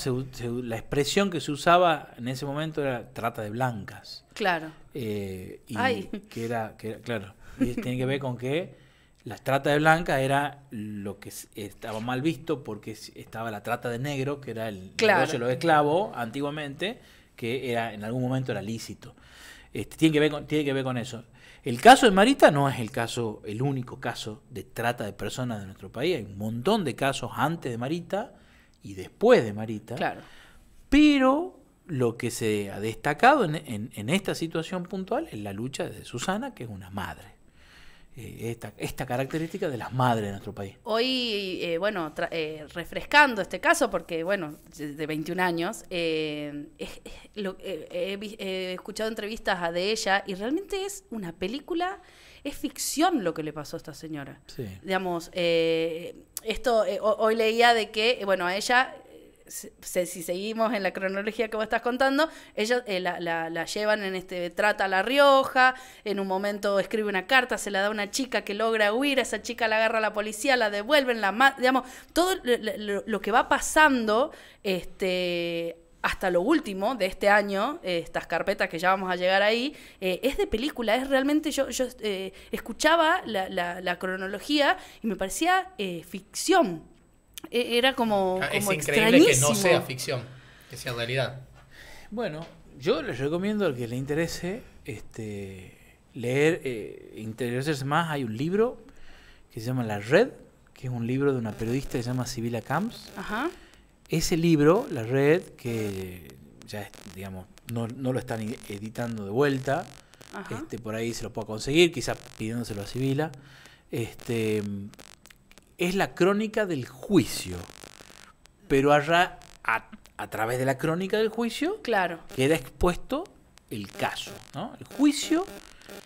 la expresión que se usaba en ese momento era trata de blancas. Claro. Eh, que, era, claro, y tiene que ver con que la trata de blanca era lo que estaba mal visto porque estaba la trata de negro, que era el negocio de los esclavos antiguamente, que era en algún momento era lícito. Este, tiene, que ver con, tiene que ver con eso. El caso de Marita no es el caso, el único caso de trata de personas de nuestro país. Hay un montón de casos antes de Marita y después de Marita. Claro. Pero lo que se ha destacado en, en esta situación puntual es la lucha de Susana, que es una madre. Eh, esta, característica de las madres de nuestro país. Hoy, eh, bueno, eh, refrescando este caso, porque, bueno, de 21 años, he escuchado entrevistas de ella y realmente es una película, es ficción lo que le pasó a esta señora. Sí. Digamos, esto hoy leía de que, bueno, a ella si seguimos en la cronología que vos estás contando, ella eh, la, llevan en este trata a La Rioja, en un momento escribe una carta, se la da a una chica que logra huir, esa chica la agarra a la policía, la devuelven, la digamos, todo lo, que va pasando este, hasta lo último de este año, eh, estas carpetas que ya vamos a llegar ahí, eh, es de película, es realmente, yo, yo escuchaba la, la, cronología y me parecía ficción. E-, era ah, como. increíble que no sea ficción, que sea realidad. Bueno, yo les recomiendo al que le interese este, leer, eh, interesarse más. Hay un libro que se llama La Red, que es un libro de una periodista que se llama Sibila Camps. Ajá. Ese libro, La Red, que ya, digamos, no, lo están editando de vuelta. Este, por ahí se lo puedo conseguir, quizás pidiéndoselo a Sibila. Este, es la crónica del juicio. Pero a, través de la crónica del juicio, queda expuesto el caso. El juicio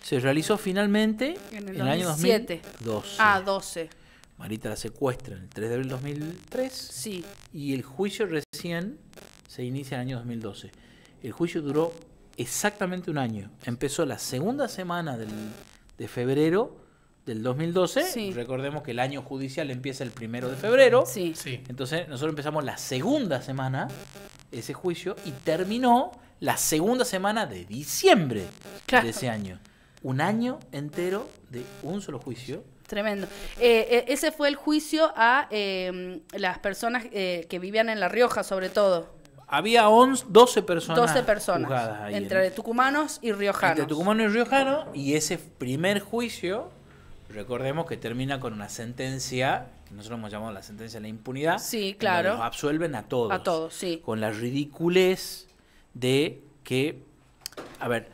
se realizó finalmente en el, año 2007. 2012. Ah, 12. Marita la secuestra en el 3 de abril 2003. Sí. Y el juicio recién se inicia en el año 2012. El juicio duró exactamente un año. Empezó la segunda semana de febrero del 2012. Recordemos que el año judicial empieza el primero de febrero. Sí. sí. Entonces nosotros empezamos la segunda semana ese juicio y terminó la segunda semana de diciembre de ese año. Un año entero de un solo juicio. Tremendo. Eh, eh, ese fue el juicio a em, las personas eh, que vivían en La Rioja, sobre todo. Había 11, 12 personas. 12 personas. entre tucumanos y riojanos. Entre tucumanos y riojanos. Y ese primer juicio Recordemos que termina con una sentencia, que nosotros hemos llamado la sentencia de la impunidad. Sí, Nos absuelven a todos. A todos, sí. Con la ridiculez de que, a ver,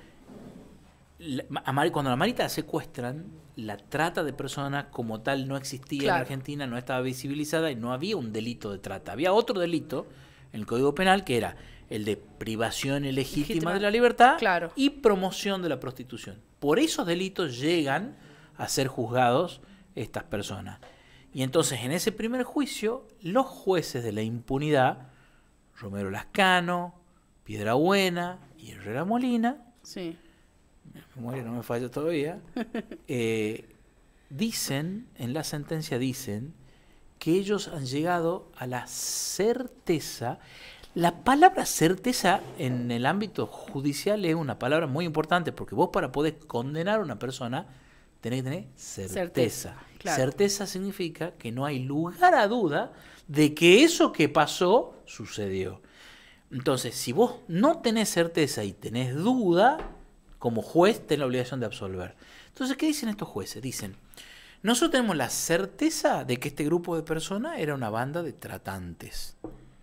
cuando la Marita secuestran, la trata de personas como tal no existía en Argentina, no estaba visibilizada y no había un delito de trata. Había otro delito en el Código Penal que era el de privación ilegítima de la libertad y promoción de la prostitución. Por esos delitos llegan a ser juzgados estas personas. Y entonces en ese primer juicio, los jueces de la impunidad, Romero Lascano, Piedra Buena y Herrera Molina, sí. no me falla todavía, eh, dicen, en la sentencia dicen, que ellos han llegado a la certeza. La palabra certeza en el ámbito judicial es una palabra muy importante porque vos para poder condenar a una persona tenés que tener certeza. Certeza, certeza significa que no hay lugar a duda de que eso que pasó sucedió. Entonces, si vos no tenés certeza y tenés duda, como juez tenés la obligación de absolver. Entonces, ¿qué dicen estos jueces? Dicen, nosotros tenemos la certeza de que este grupo de personas era una banda de tratantes.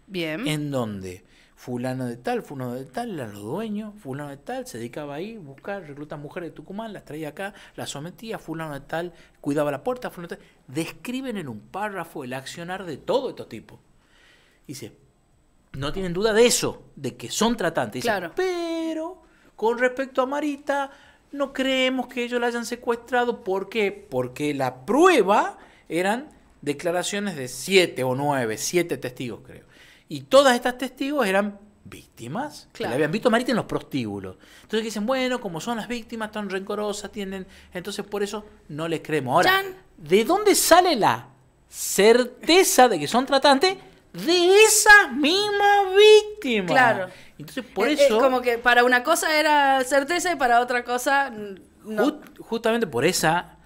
Bien. En donde fulano de tal, fulano de tal, eran los dueños, fulano de tal, se dedicaba ahí, buscar, recluta mujeres de Tucumán, las traía acá, las sometía, fulano de tal, cuidaba la puerta, fulano de tal. Describen en un párrafo el accionar de todo estos tipo. Dice, no tienen duda de eso, de que son tratantes. Dice, Pero con respecto a Marita, no creemos que ellos la hayan secuestrado. ¿Por qué? Porque la prueba eran declaraciones de siete o nueve, siete testigos, creo. Y todas estas testigos eran víctimas, que habían visto Marita en los prostíbulos. Entonces dicen, bueno, como son las víctimas tan rencorosas, tienen entonces por eso no les creemos. Ahora, ¿de dónde sale la certeza de que son tratantes? De esas mismas víctimas. Claro. Entonces por eh, eh, eso... Es como que para una cosa era certeza y para otra cosa... Mm, no. justamente por esa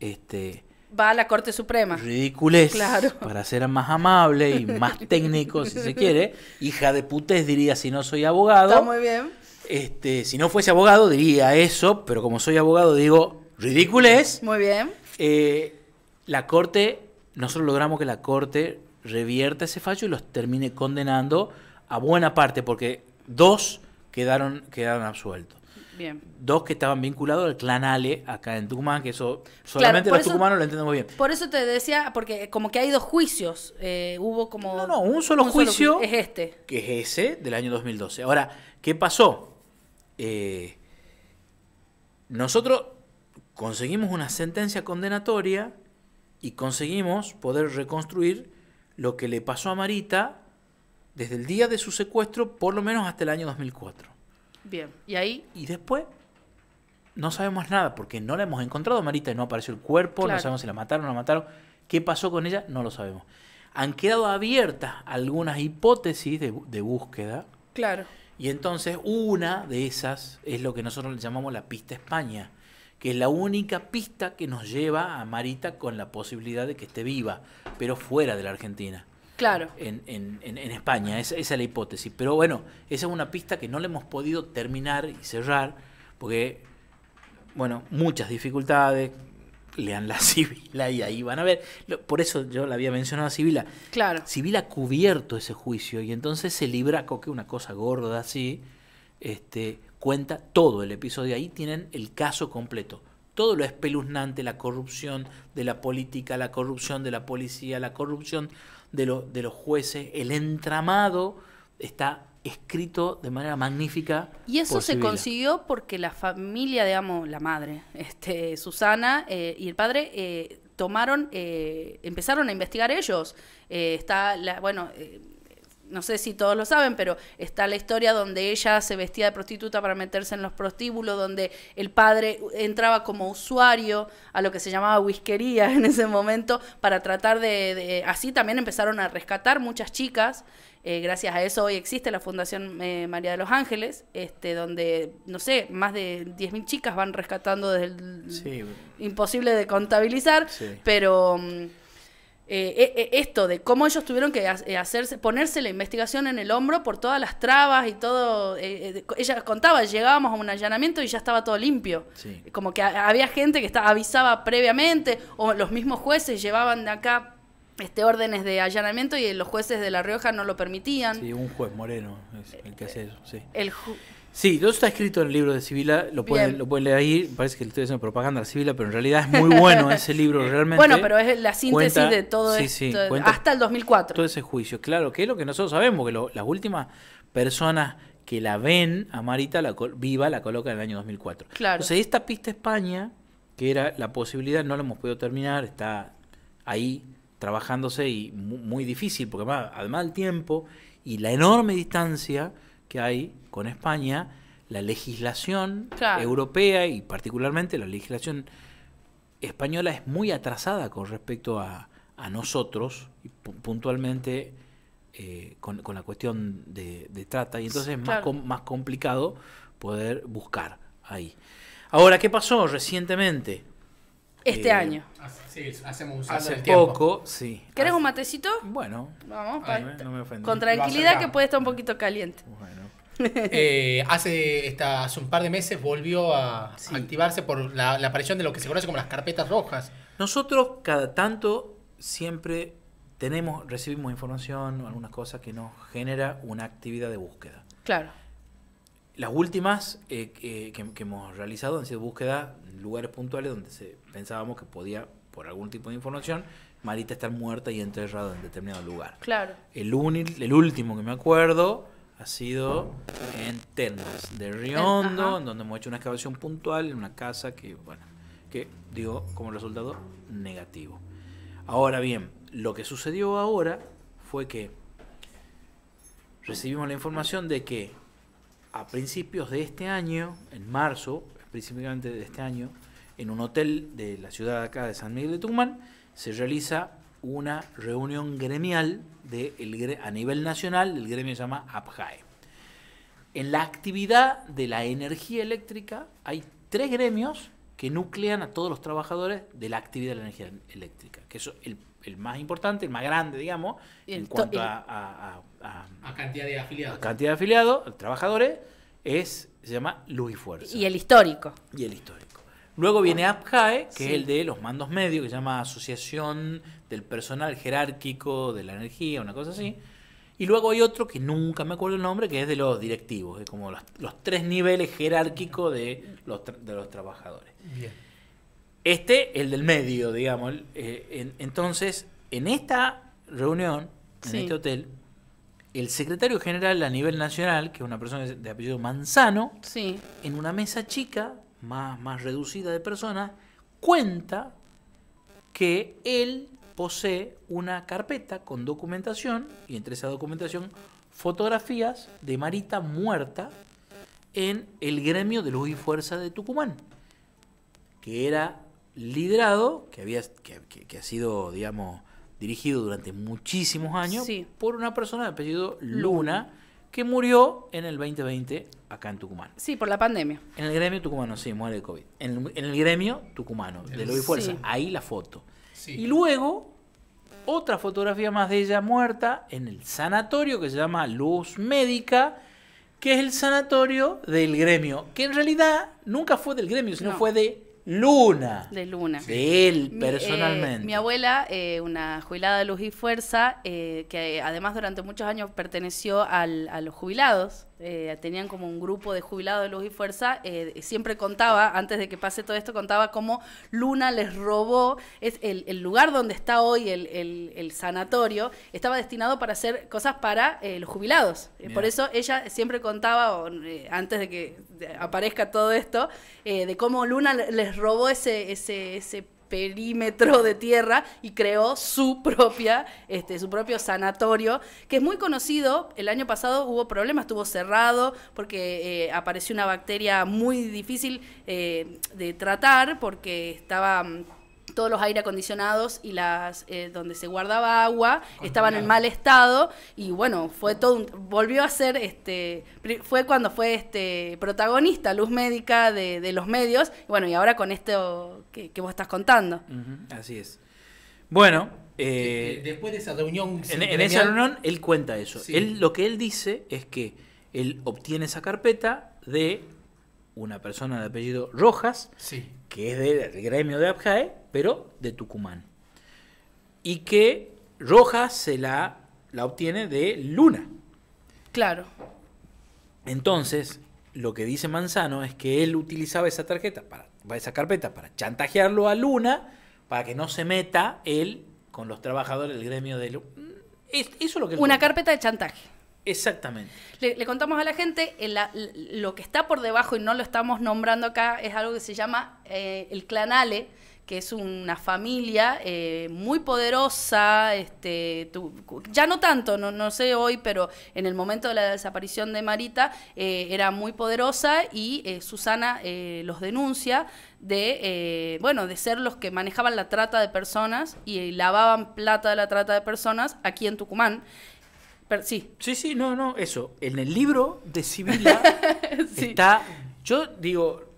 este, va a la Corte Suprema. Ridiculez. Claro. Para ser más amable y más técnico, si se quiere. Hija de putés diría si no soy abogado. Está muy bien. Este, si no fuese abogado diría eso, pero como soy abogado digo ridiculez. Muy bien. Eh, la Corte, nosotros logramos que la Corte revierta ese fallo y los termine condenando a buena parte, porque dos quedaron, quedaron absueltos. Dos que estaban vinculados al clan Ale acá en Tucumán, que eso solamente los tucumanos lo entendemos bien. Por eso te decía, porque como que hay dos juicios, eh, hubo como... No, no, un solo juicio. es este. Que es ese del año 2012. Ahora, ¿qué pasó? Eh, nosotros conseguimos una sentencia condenatoria y conseguimos poder reconstruir lo que le pasó a Marita desde el día de su secuestro, por lo menos hasta el año 2004. ¿y ahí? Y después no sabemos nada porque no la hemos encontrado, Marita, y no apareció el cuerpo, no sabemos si la mataron o la mataron. ¿Qué pasó con ella? No lo sabemos. Han quedado abiertas algunas hipótesis de, búsqueda. Claro. Y entonces una de esas es lo que nosotros le llamamos la pista España, que es la única pista que nos lleva a Marita con la posibilidad de que esté viva, pero fuera de la Argentina. Claro. En, España, esa es la hipótesis. Pero bueno, esa es una pista que no le hemos podido terminar y cerrar, porque, bueno, muchas dificultades, lean la Sibila y ahí van a ver. Por eso yo la había mencionado a Sibila. Claro. Sibila ha cubierto ese juicio y entonces se libra, que una cosa gorda así, este, cuenta todo el episodio. Ahí tienen el caso completo. Todo lo espeluznante, la corrupción de la política, la corrupción de la policía, la corrupción de, de los jueces, el entramado está escrito de manera magnífica. Y eso se consiguió porque la familia, digamos, la madre, este, Susana eh, y el padre eh, tomaron, eh, empezaron a investigar ellos. está, la, bueno, no sé si todos lo saben, pero está la historia donde ella se vestía de prostituta para meterse en los prostíbulos, donde el padre entraba como usuario a lo que se llamaba whiskería en ese momento, para tratar de... Así también empezaron a rescatar muchas chicas. Eh, gracias a eso hoy existe la Fundación eh, María de los Ángeles, este, donde, no sé, más de 10.000 chicas van rescatando desde el... Imposible de contabilizar, pero... Mm, eh, eh, eh, esto de cómo ellos tuvieron que hacerse, ponerse la investigación en el hombro por todas las trabas y todo. ella contaba, llegábamos a un allanamiento y ya estaba todo limpio. Como que había gente que estaba avisaba previamente, o los mismos jueces llevaban de acá este, órdenes de allanamiento y los jueces de La Rioja no lo permitían. Sí, un juez moreno es el que hace eso, sí. Sí, todo está escrito en el libro de Sibila, lo pueden, lo pueden leer ahí, parece que le estoy haciendo propaganda a Sibila, pero en realidad es muy bueno ese libro realmente. Bueno, pero es la síntesis de todo esto, hasta el 2004. Todo ese juicio, claro, que es lo que nosotros sabemos, que las últimas personas que la ven a Marita la, viva la colocan en el año 2004. Claro. Entonces esta pista España, que era la posibilidad, no la hemos podido terminar, está ahí trabajándose y muy, difícil, porque además, además el tiempo y la enorme distancia que hay con España, la legislación europea y particularmente la legislación española es muy atrasada con respecto a, nosotros, puntualmente eh, con, la cuestión de, trata, y entonces es más, complicado poder buscar ahí. Ahora, ¿qué pasó recientemente? Este eh, año. Hace, poco, sí. ¿Querés un matecito? Bueno. Vamos, con tranquilidad que puede estar un poquito caliente. Bueno. Eh, hace, hace un par de meses volvió a activarse por la, aparición de lo que se conoce como las carpetas rojas. Nosotros cada tanto siempre tenemos, recibimos información o algunas cosas que nos genera una actividad de búsqueda. Claro. Las últimas eh, que, hemos realizado han sido búsqueda en lugares puntuales donde pensábamos que podía, por algún tipo de información, Marita estar muerta y enterrada en determinado lugar. Claro. El, el último que me acuerdo ha sido en Ternas de Riondo, en donde hemos hecho una excavación puntual en una casa que, bueno, que dio como resultado negativo. Ahora bien, lo que sucedió ahora fue que recibimos la información de que a principios de este año, en marzo, principalmente de este año, en un hotel de la ciudad acá de San Miguel de Tucumán, se realiza una reunión gremial de a nivel nacional, el gremio se llama APJAE. En la actividad de la energía eléctrica hay tres gremios que nuclean a todos los trabajadores de la actividad de la energía eléctrica, que es el, más importante, el más grande, digamos, en cuanto a, cantidad de afiliados. cantidad de afiliados, trabajadores, es, se llama Luz y Fuerza. Y el histórico. Y el histórico. Luego viene ah. APJAE, que es el de los mandos medios, que se llama Asociación del personal jerárquico, de la energía, una cosa así. Y luego hay otro que nunca me acuerdo el nombre, que es de los directivos, es como los, tres niveles jerárquicos de los, de los trabajadores. Este, el del medio, digamos. Eh, entonces, en esta reunión, en este hotel, el secretario general a nivel nacional, que es una persona de apellido Manzano, en una mesa chica, más, más reducida de personas, cuenta que él posee una carpeta con documentación y entre esa documentación fotografías de Marita muerta en el gremio de Luz y Fuerza de Tucumán, que era liderado, que había que, ha sido, digamos, dirigido durante muchísimos años por una persona de apellido Luna, que murió en el 2020 acá en Tucumán. Sí, por la pandemia. En el gremio tucumano, sí, muere de COVID. En, el gremio tucumano, de Luz y Fuerza, ahí la foto. Y luego, otra fotografía más de ella muerta en el sanatorio que se llama Luz Médica, que es el sanatorio del gremio, que en realidad nunca fue del gremio, sino fue de Luna. De Luna. De él, eh, personalmente. mi abuela, eh, una jubilada de Luz y Fuerza, eh, que además durante muchos años perteneció a los jubilados, eh, tenían como un grupo de jubilados de Luz y Fuerza, eh, siempre contaba, antes de que pase todo esto, contaba cómo Luna les robó, es el, lugar donde está hoy el, sanatorio, estaba destinado para hacer cosas para eh, los jubilados. Por eso ella siempre contaba, antes de que aparezca todo esto, de cómo Luna les robó ese, ese, ese perímetro de tierra y creó su propia, este, su propio sanatorio, que es muy conocido. El año pasado hubo problemas, estuvo cerrado porque eh, apareció una bacteria muy difícil eh, de tratar porque estaba mm, todos los aire acondicionados y las eh, donde se guardaba agua estaban en mal estado y bueno fue todo volvió a ser este fue cuando fue este protagonista luz médica de, los medios y bueno y ahora con esto que, vos estás contando así es bueno eh, después de esa reunión en, esa reunión él cuenta eso él lo que él dice es que él obtiene esa carpeta de una persona de apellido Rojas que es del gremio de Abjae pero de Tucumán. Y que Rojas se la, la obtiene de Luna. Claro. Entonces, lo que dice Manzano es que él utilizaba esa tarjeta, para, esa carpeta, para chantajearlo a Luna, para que no se meta él con los trabajadores del gremio de Luna. Mm, eso lo que... Una carpeta de chantaje. Exactamente. Le, contamos a la gente, lo que está por debajo y no lo estamos nombrando acá es algo que se llama eh, el clanale, que es una familia eh, muy poderosa, este, ya no tanto, no, no sé hoy, pero en el momento de la desaparición de Marita eh, era muy poderosa y eh, Susana los denuncia de, bueno, de ser los que manejaban la trata de personas y lavaban plata de la trata de personas aquí en Tucumán. sí. Sí, sí, no, no, eso. En el libro de Sibila está, yo digo,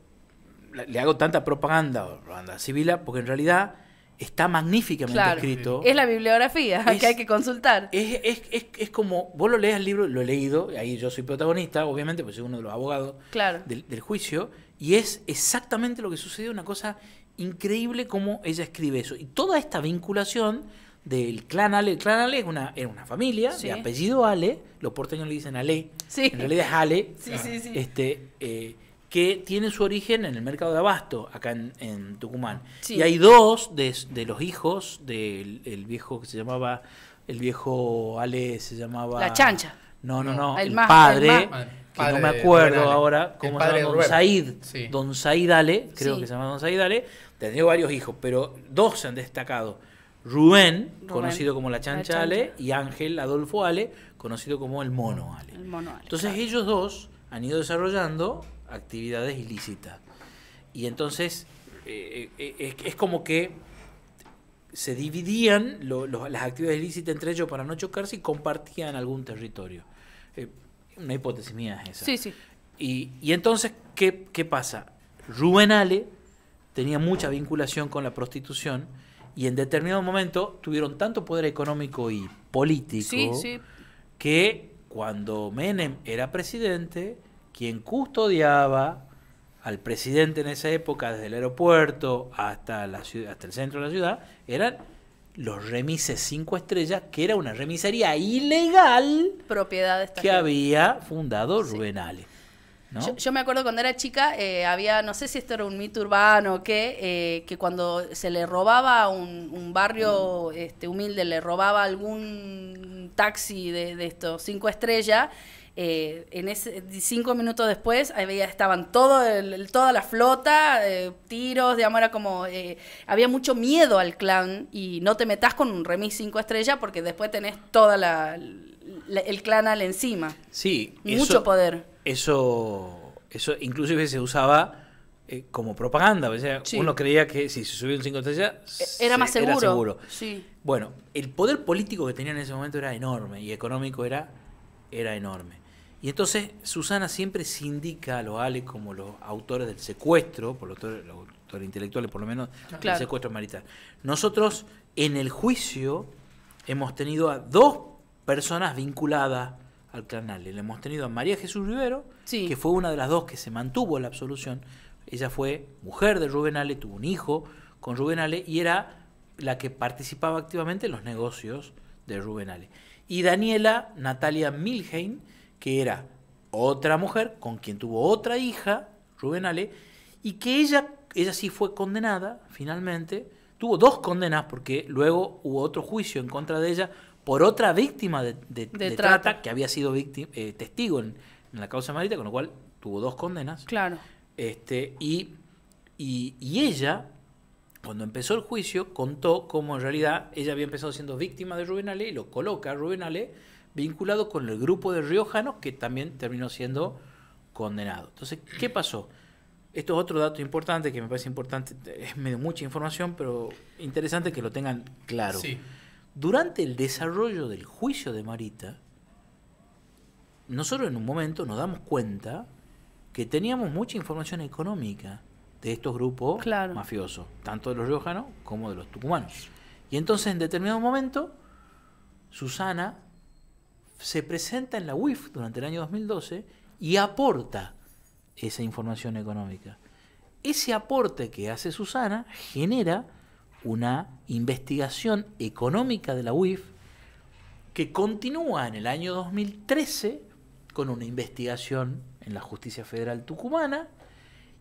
le hago tanta propaganda a Sibila porque en realidad está magníficamente escrito. Es la bibliografía que hay que consultar. Es, como, vos lo lees el libro, lo he leído, ahí yo soy protagonista, obviamente, pues soy uno de los abogados del, juicio, y es exactamente lo que sucedió, una cosa increíble como ella escribe eso. Y toda esta vinculación del clan Ale, el clan Ale una, era una familia de apellido Ale, los porteños le dicen Ale, en realidad es Ale, sí, sí. este, eh, que tiene su origen en el mercado de abasto, acá en, Tucumán. Y hay dos de, los hijos del viejo que se llamaba, el viejo Ale se llamaba... La chancha. No, no, no, el, padre, que no me acuerdo ahora, ¿cómo se Don Said, Don Said Ale, creo que se llama Don Said Ale, tenía varios hijos, pero dos se han destacado. Rubén, conocido como la chancha, Ale, y Ángel Adolfo Ale, conocido como el mono Ale. Entonces ellos dos han ido desarrollando actividades ilícitas. Y entonces eh, eh, eh, es, como que se dividían las actividades ilícitas entre ellos para no chocarse y compartían algún territorio. una hipótesis mía es esa. Sí, sí. Y, entonces, ¿qué, pasa? Rubén Ale tenía mucha vinculación con la prostitución y en determinado momento tuvieron tanto poder económico y político que cuando Menem era presidente, quien custodiaba al presidente en esa época, desde el aeropuerto hasta, la hasta el centro de la ciudad, eran los remises cinco estrellas, que era una remisería ilegal Propiedad que había fundado Rubén Ale. Yo, me acuerdo cuando era chica, eh, había, no sé si esto era un mito urbano o qué, eh, que cuando se le robaba un, un barrio este, humilde, le robaba algún taxi de, de estos cinco estrellas, eh, en ese, cinco minutos después ahí estaban todo toda la flota, eh, tiros, digamos, era como, eh, había mucho miedo al clan y no te metas con un remis cinco estrellas porque después tenés toda la, el clan al encima. Sí. Mucho poder. Eso, eso inclusive se usaba... como propaganda, uno creía que si se subía cinco estrellas e, era más seguro. Bueno, el poder político que tenían en ese momento era enorme y económico era, era enorme. Y entonces Susana siempre se indica a los Ale como los autores del secuestro, por lo autores, los intelectuales por lo menos, el del secuestro marital. Nosotros en el juicio hemos tenido a dos personas vinculadas al clan Ale. Le hemos tenido a María Jesús Rivero, que fue una de las dos que se mantuvo en la absolución. Ella fue mujer de Rubén Ale, tuvo un hijo con Rubén Ale y era la que participaba activamente en los negocios de Rubén Ale. Y Daniela Natalia Milheim, que era otra mujer con quien tuvo otra hija, Rubén Ale, y que ella, ella sí fue condenada finalmente, tuvo dos condenas porque luego hubo otro juicio en contra de ella por otra víctima de, trata. que había sido víctima, eh, testigo en, la causa Marita, con lo cual tuvo dos condenas. Claro. Este, y, y, ella cuando empezó el juicio, contó cómo en realidad ella había empezado siendo víctima de Rubén Ale y lo coloca Rubén Ale vinculado con el grupo de riojanos que también terminó siendo condenado. Entonces, ¿qué pasó? Esto es otro dato importante que me parece importante, es medio mucha información, pero interesante que lo tengan claro. Durante el desarrollo del juicio de Marita, nosotros en un momento nos damos cuenta que teníamos mucha información económica de estos grupos mafiosos, tanto de los riojanos como de los tucumanos. Y entonces en determinado momento, Susana se presenta en la UIF durante el año 2012 y aporta esa información económica. Ese aporte que hace Susana genera una investigación económica de la UIF que continúa en el año 2013 con una investigación en la Justicia Federal Tucumana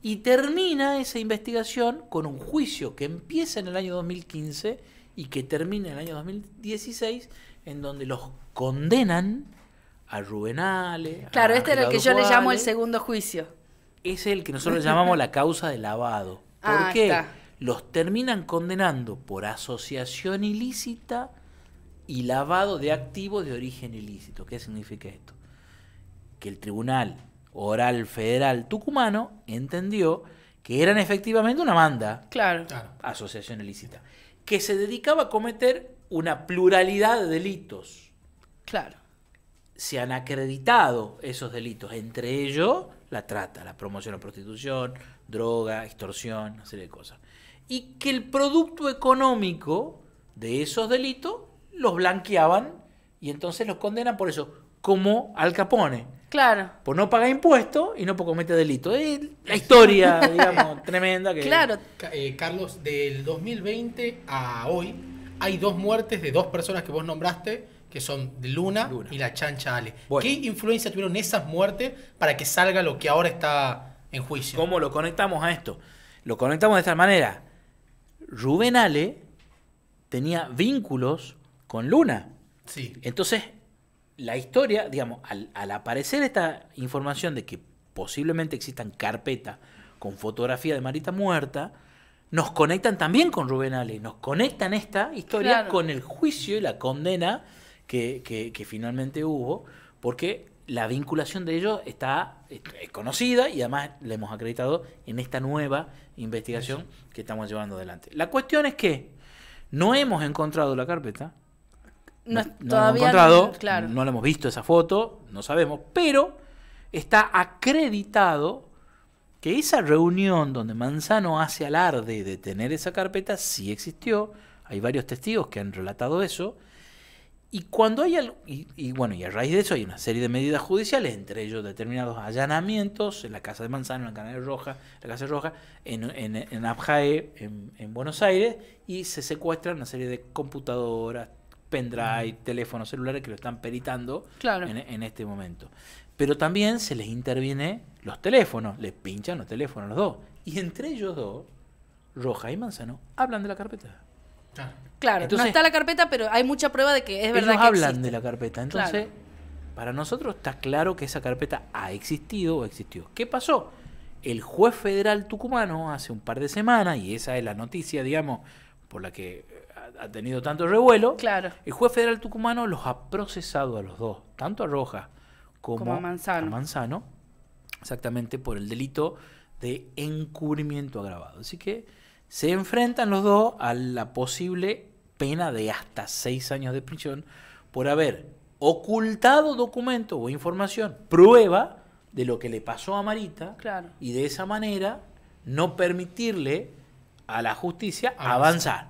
y termina esa investigación con un juicio que empieza en el año 2015 y que termina en el año 2016 en donde los condenan a Rubenales. Claro, este es el que yo le llamo el segundo juicio. Es el que nosotros llamamos la causa de lavado. Ah, ¿Por qué? Los terminan condenando por asociación ilícita y lavado de activos de origen ilícito. ¿Qué significa esto? Que el Tribunal Oral Federal Tucumano entendió que eran efectivamente una banda. claro. Asociación ilícita. Que se dedicaba a cometer una pluralidad de delitos. Claro. Se han acreditado esos delitos, entre ellos la trata, la promoción a prostitución, droga, extorsión, una serie de cosas. Y que el producto económico de esos delitos los blanqueaban y entonces los condenan por eso, como Al Capone. Claro. Por no pagar impuestos y no por cometer delito. la historia, digamos, tremenda que... Claro. Eh, Carlos, del 2020 a hoy, hay dos muertes de dos personas que vos nombraste, que son Luna, y la chancha Ale. ¿Qué influencia tuvieron esas muertes para que salga lo que ahora está en juicio? ¿Cómo lo conectamos a esto? Lo conectamos de esta manera. Rubén Ale tenía vínculos con Luna. Sí. Entonces, la historia, digamos, al, al aparecer esta información de que posiblemente existan carpetas con fotografía de Marita muerta, nos conectan también con Rubén Ale, nos conectan esta historia con el juicio y la condena que, finalmente hubo, porque la vinculación de ellos está es conocida y además la hemos acreditado en esta nueva investigación que estamos llevando adelante. La cuestión es que no hemos encontrado la carpeta, no, no, hemos encontrado, no la hemos visto esa foto, no sabemos, pero está acreditado que esa reunión donde Manzano hace alarde de tener esa carpeta sí existió, hay varios testigos que han relatado eso, y cuando hay y, bueno, y a raíz de eso hay una serie de medidas judiciales, entre ellos determinados allanamientos en la Casa de Manzano, en la Roja, la Casa Roja, en, en, Abjae, en, Buenos Aires, y se secuestran una serie de computadoras, pendrive, teléfonos celulares que lo están peritando en este momento. Pero también se les interviene los teléfonos, les pinchan los teléfonos los dos. Y entre ellos dos, Roja y Manzano, hablan de la carpeta. Claro, Entonces, no está la carpeta, pero hay mucha prueba de que es verdad ellos hablan de la carpeta. Entonces, para nosotros está claro que esa carpeta ha existido o existió. ¿Qué pasó? El juez federal tucumano hace un par de semanas, y esa es la noticia, digamos, por la que eh, ha tenido tanto revuelo, claro. el juez federal tucumano los ha procesado a los dos, tanto a Roja como, a Manzano exactamente por el delito de encubrimiento agravado. Así que se enfrentan los dos a la posible pena de hasta seis años de prisión por haber ocultado documento o información, prueba de lo que le pasó a Marita, y de esa manera no permitirle a la justicia avanzar,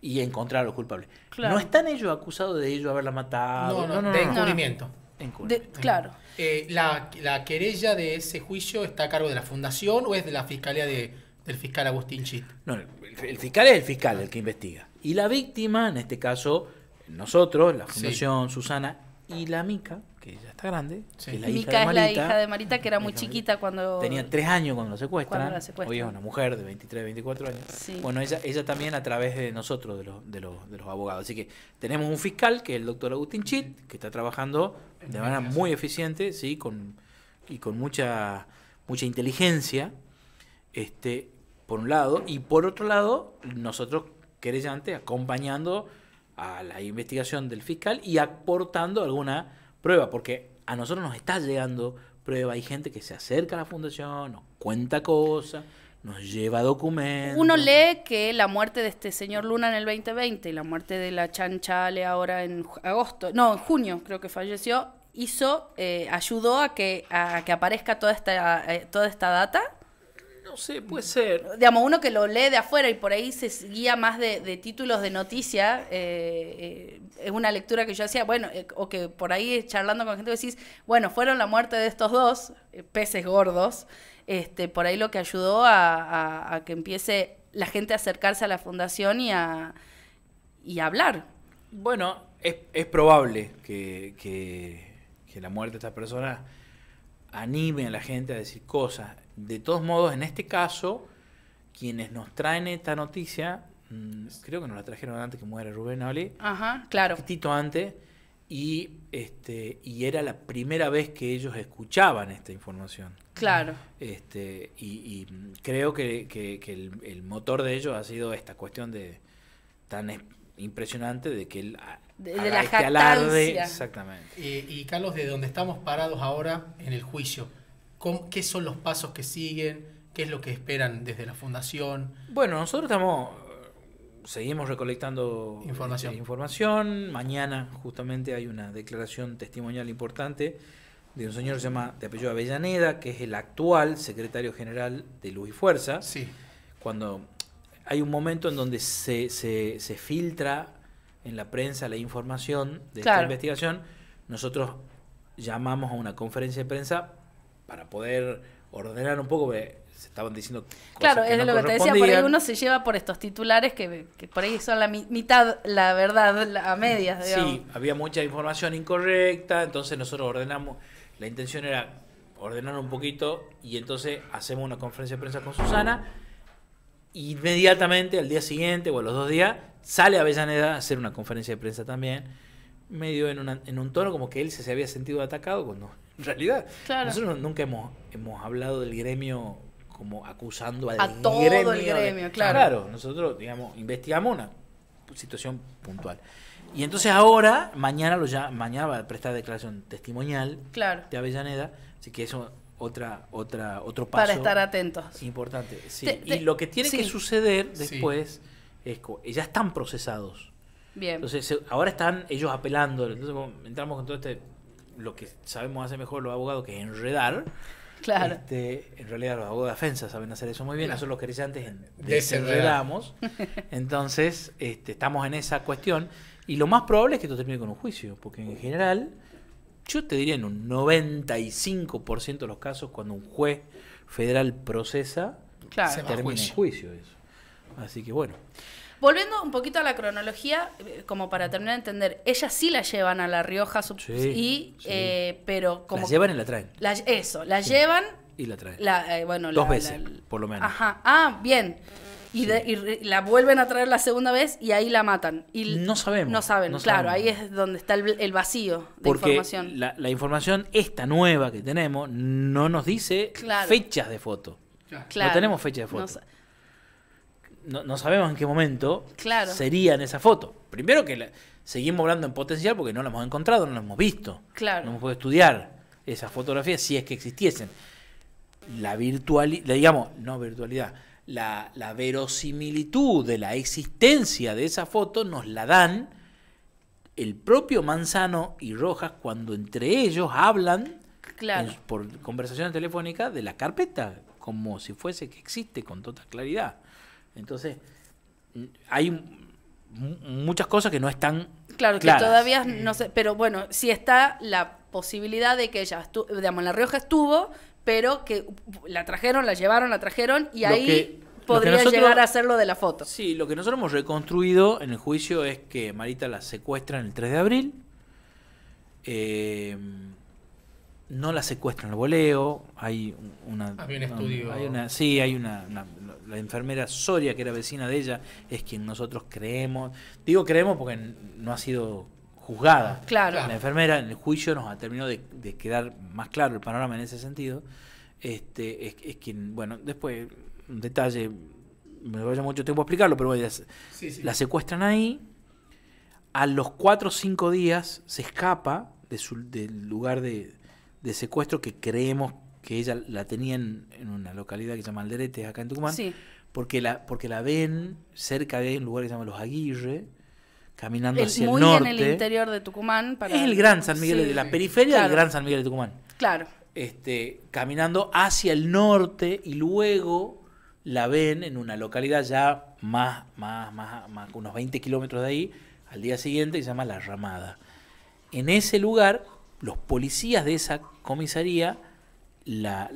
y encontrar a los culpables. No están ellos acusados de ellos haberla matado. de encubrimiento claro. Eh, la, querella de ese juicio está a cargo de la fundación o es de la fiscalía de, del fiscal Agustín Chit? No, el, fiscal es el fiscal, el que investiga. Y la víctima, en este caso, nosotros, la fundación Susana y la Mica, que ya está grande. la Mica hija de Marita, es la hija de Marita, que era muy chiquita cuando... Tenía tres años cuando la secuestran. Cuando una mujer de 23, 24 años. Bueno, ella, ella también a través de nosotros, de los, de, los, de los abogados. Así que tenemos un fiscal, que es el doctor Agustín Chit, que está trabajando de manera muy eficiente, ¿sí? con, y con mucha, mucha inteligencia, este, por un lado, y por otro lado, nosotros querellantes acompañando a la investigación del fiscal y aportando alguna prueba, porque a nosotros nos está llegando prueba, hay gente que se acerca a la fundación, nos cuenta cosas nos lleva documentos. Uno lee que la muerte de este señor Luna en el 2020 y la muerte de la Chanchale ahora en agosto, no, en junio creo que falleció, hizo, eh, ayudó a que, a que aparezca toda esta, eh, toda esta data. No sé, puede ser. Digamos, uno que lo lee de afuera y por ahí se guía más de, títulos de noticia, eh, es una lectura que yo hacía, bueno, o que por ahí charlando con gente decís, bueno, fueron la muerte de estos dos, peces gordos, este, por ahí lo que ayudó a, que empiece la gente a acercarse a la fundación y a, y hablar. Bueno, es, probable que, la muerte de estas personas anime a la gente a decir cosas. De todos modos, en este caso, quienes nos traen esta noticia, mm, creo que nos la trajeron antes que muera Rubén Oli. Ajá, claro. Un poquito antes y, este, y era la primera vez que ellos escuchaban esta información. Claro. Este, y, creo que, el, motor de ellos ha sido esta cuestión de tan impresionante de que él de, la este Exactamente. y Carlos, de donde estamos parados ahora en el juicio, ¿qué son los pasos que siguen? ¿Qué es lo que esperan desde la fundación? Bueno, nosotros estamos seguimos recolectando este, información. Mañana justamente hay una declaración testimonial importante de un señor que se llama de apellido Avellaneda, que es el actual secretario general de Luz y Fuerza. Sí. Cuando hay un momento en donde se, filtra en la prensa la información de esta investigación, nosotros llamamos a una conferencia de prensa para poder ordenar un poco, se estaban diciendo. claro, es de lo que te decía, por ahí uno se lleva por estos titulares que, por ahí son la mitad, la verdad, a medias. Sí, había mucha información incorrecta, entonces nosotros ordenamos, la intención era ordenar un poquito y entonces hacemos una conferencia de prensa con Susana. inmediatamente, al día siguiente o a los dos días, sale a Avellaneda a hacer una conferencia de prensa también, medio en, en un tono como que él se, había sentido atacado cuando en realidad. Nosotros nunca hemos, hemos hablado del gremio como acusando al a todo El gremio claro. claro, nosotros, digamos, investigamos una situación puntual. Y entonces ahora, mañana lo ya, mañana va a prestar declaración testimonial de Avellaneda, así que eso otra, otra, otro paso. Para estar atentos. Importante. Sí. y lo que tiene que suceder después es es eh, ya están procesados. Bien. Entonces, ahora están ellos apelando. Entonces, entramos con todo este, lo que sabemos hace mejor los abogados, que es enredar. Claro. Este, en realidad los abogados de defensa saben hacer eso muy bien, claro. nosotros los antes, desenredamos. Entonces, este, estamos en esa cuestión y lo más probable es que esto termine con un juicio, porque en general, yo te diría en un 95% de los casos cuando un juez federal procesa, se termina en juicio eso. Así que bueno. Volviendo un poquito a la cronología, eh, como para terminar de entender, ellas sí la llevan a La Rioja, sí, y, Eh, pero como... La llevan y la traen. eso, la llevan... Y la traen. Eh, Dos veces, por lo menos. Ajá, ah, bien. Y, la vuelven a traer la segunda vez y ahí la matan. no sabemos. No saben, claro, ahí es donde está el, vacío de información. La, información esta nueva que tenemos no nos dice fechas de foto. No tenemos fechas de foto no, sabemos en qué momento serían sería en esa foto. Primero que seguimos hablando en potencial porque no la hemos encontrado, no la hemos visto. Claro. No hemos podido estudiar esas fotografías si es que existiesen. La virtualidad, digamos, no virtualidad, la, verosimilitud de la existencia de esa foto nos la dan el propio Manzano y Rojas cuando entre ellos hablan por conversación telefónica de la carpeta, como si fuese que existe con toda claridad. Entonces, hay muchas cosas que no están. Claro, que todavía no sé. Pero bueno, sí está la posibilidad de que ella, digamos, La Rioja estuvo, pero que la trajeron, la llevaron, la trajeron y ahí. podría llegar a hacer lo de la foto. Sí, lo que nosotros hemos reconstruido en el juicio es que Marita la secuestran el 3 de abril, eh, no la secuestran el voleo, hay una... Había estudio. sí, hay una la enfermera Soria, que era vecina de ella, es quien nosotros creemos. Digo creemos porque no ha sido juzgada. Claro. La enfermera en el juicio nos terminó de, de quedar más claro el panorama en ese sentido. Este, es, quien, bueno, después, un detalle, me vaya mucho tiempo a explicarlo, pero la secuestran ahí. A los cuatro o cinco días se escapa de del lugar de, de secuestro que creemos que ella la tenía en una localidad que se llama Alderete, acá en Tucumán, porque, la, porque la ven cerca de un lugar que se llama Los Aguirre, caminando hacia el norte. en el interior de Tucumán. Es el Gran San Miguel, de la periferia del Gran San Miguel de Tucumán. Claro. Este, caminando hacia el norte y luego la ven en una localidad ya más, más, más, más unos 20 kilómetros de ahí, al día siguiente, que se llama La Ramada. En ese lugar, los policías de esa comisaría la,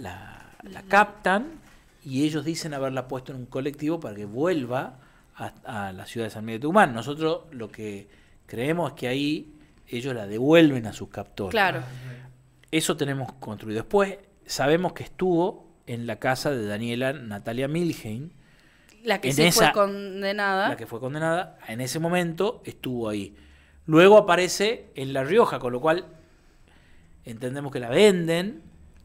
captan y ellos dicen haberla puesto en un colectivo para que vuelva a, la ciudad de San Miguel de Tucumán. Nosotros lo que creemos es que ahí ellos la devuelven a sus captores. Claro. Eso tenemos construido. Después sabemos que estuvo en la casa de Daniela Natalia Milheim. La que se fue condenada. La que fue condenada, en ese momento estuvo ahí. Luego aparece en La Rioja, con lo cual entendemos que la venden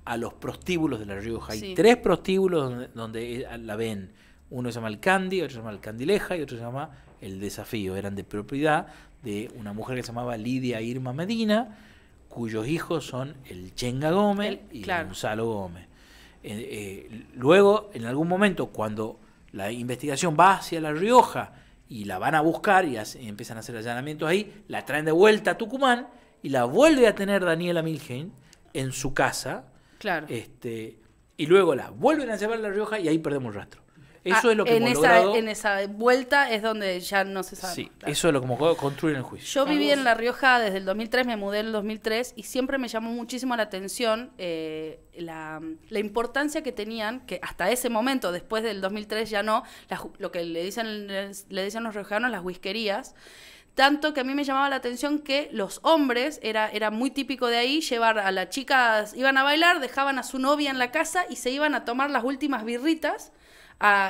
a los prostíbulos de La Rioja. Hay tres prostíbulos donde, eh, la ven. Uno se llama el Candy, otro se llama el Candileja y otro se llama el Desafío. Eran de propiedad de una mujer que se llamaba Lidia Irma Medina, cuyos hijos son el Chenga Gómez y Gonzalo Gómez. Eh, eh, luego, en algún momento, cuando la investigación va hacia La Rioja y la van a buscar y, empiezan a hacer allanamientos ahí, la traen de vuelta a Tucumán y la vuelve a tener Daniela Milgen en su casa Claro. Este, y luego la vuelven a llevar a La Rioja y ahí perdemos el rastro. Ah, eso es lo que en esa, En esa vuelta es donde ya no se sabe. Sí, eso es lo que construir el juicio. Yo viví en La Rioja desde el 2003, me mudé en el 2003 y siempre me llamó muchísimo la atención eh, la, importancia que tenían, que hasta ese momento, después del 2003 ya no, lo que le dicen, le dicen los riojanos, las whiskerías. Tanto que a mí me llamaba la atención que los hombres, era, era muy típico de ahí, llevar a las chicas, iban a bailar, dejaban a su novia en la casa y se iban a tomar las últimas birritas.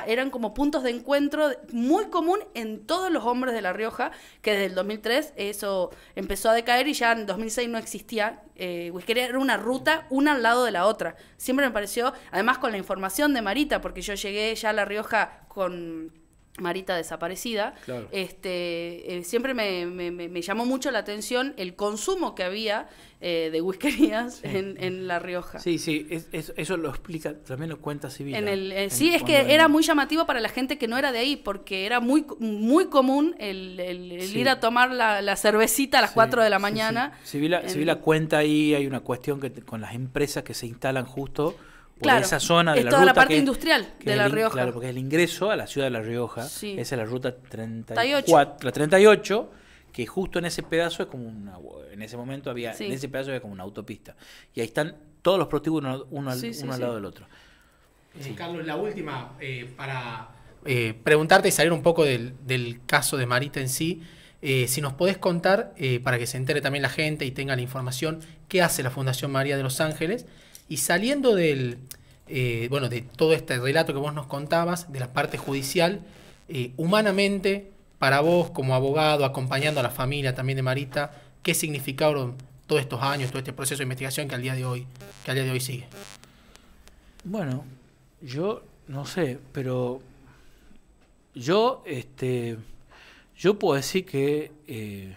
eran como puntos de encuentro muy común en todos los hombres de La Rioja, que desde el 2003 eso empezó a decaer y ya en 2006 no existía. Eh, era una ruta una al lado de la otra. Siempre me pareció, además con la información de Marita, porque yo llegué ya a La Rioja con Marita desaparecida, este, eh, siempre me, llamó mucho la atención el consumo que había eh, de whiskerías en, La Rioja. Sí, sí, eso lo explica, también lo cuenta civil. Eh, en sí, es que era muy llamativo para la gente que no era de ahí, porque era muy, muy común el, ir a tomar la, cervecita a las 4 de la mañana. civil la cuenta ahí, hay una cuestión que, con las empresas que se instalan justo esa zona de toda la parte industrial de La Rioja. claro, porque el ingreso a la ciudad de La Rioja. Esa es la ruta 34, la 38, que justo en ese pedazo es como una, en ese momento había, en ese pedazo como una autopista. Y ahí están todos los prostíbulos uno, al lado del otro. Eh, Carlos, la última, eh, para eh, preguntarte y salir un poco del, caso de Marita en sí. si nos podés contar, para que se entere también la gente y tenga la información, qué hace la Fundación María de los Ángeles y saliendo del, eh, bueno, de todo este relato que vos nos contabas, de la parte judicial, eh, humanamente, para vos como abogado, acompañando a la familia también de Marita, ¿qué significaron todos estos años, todo este proceso de investigación que al día de hoy, que al día de hoy sigue? Bueno, yo no sé, pero yo, este, yo puedo decir que eh,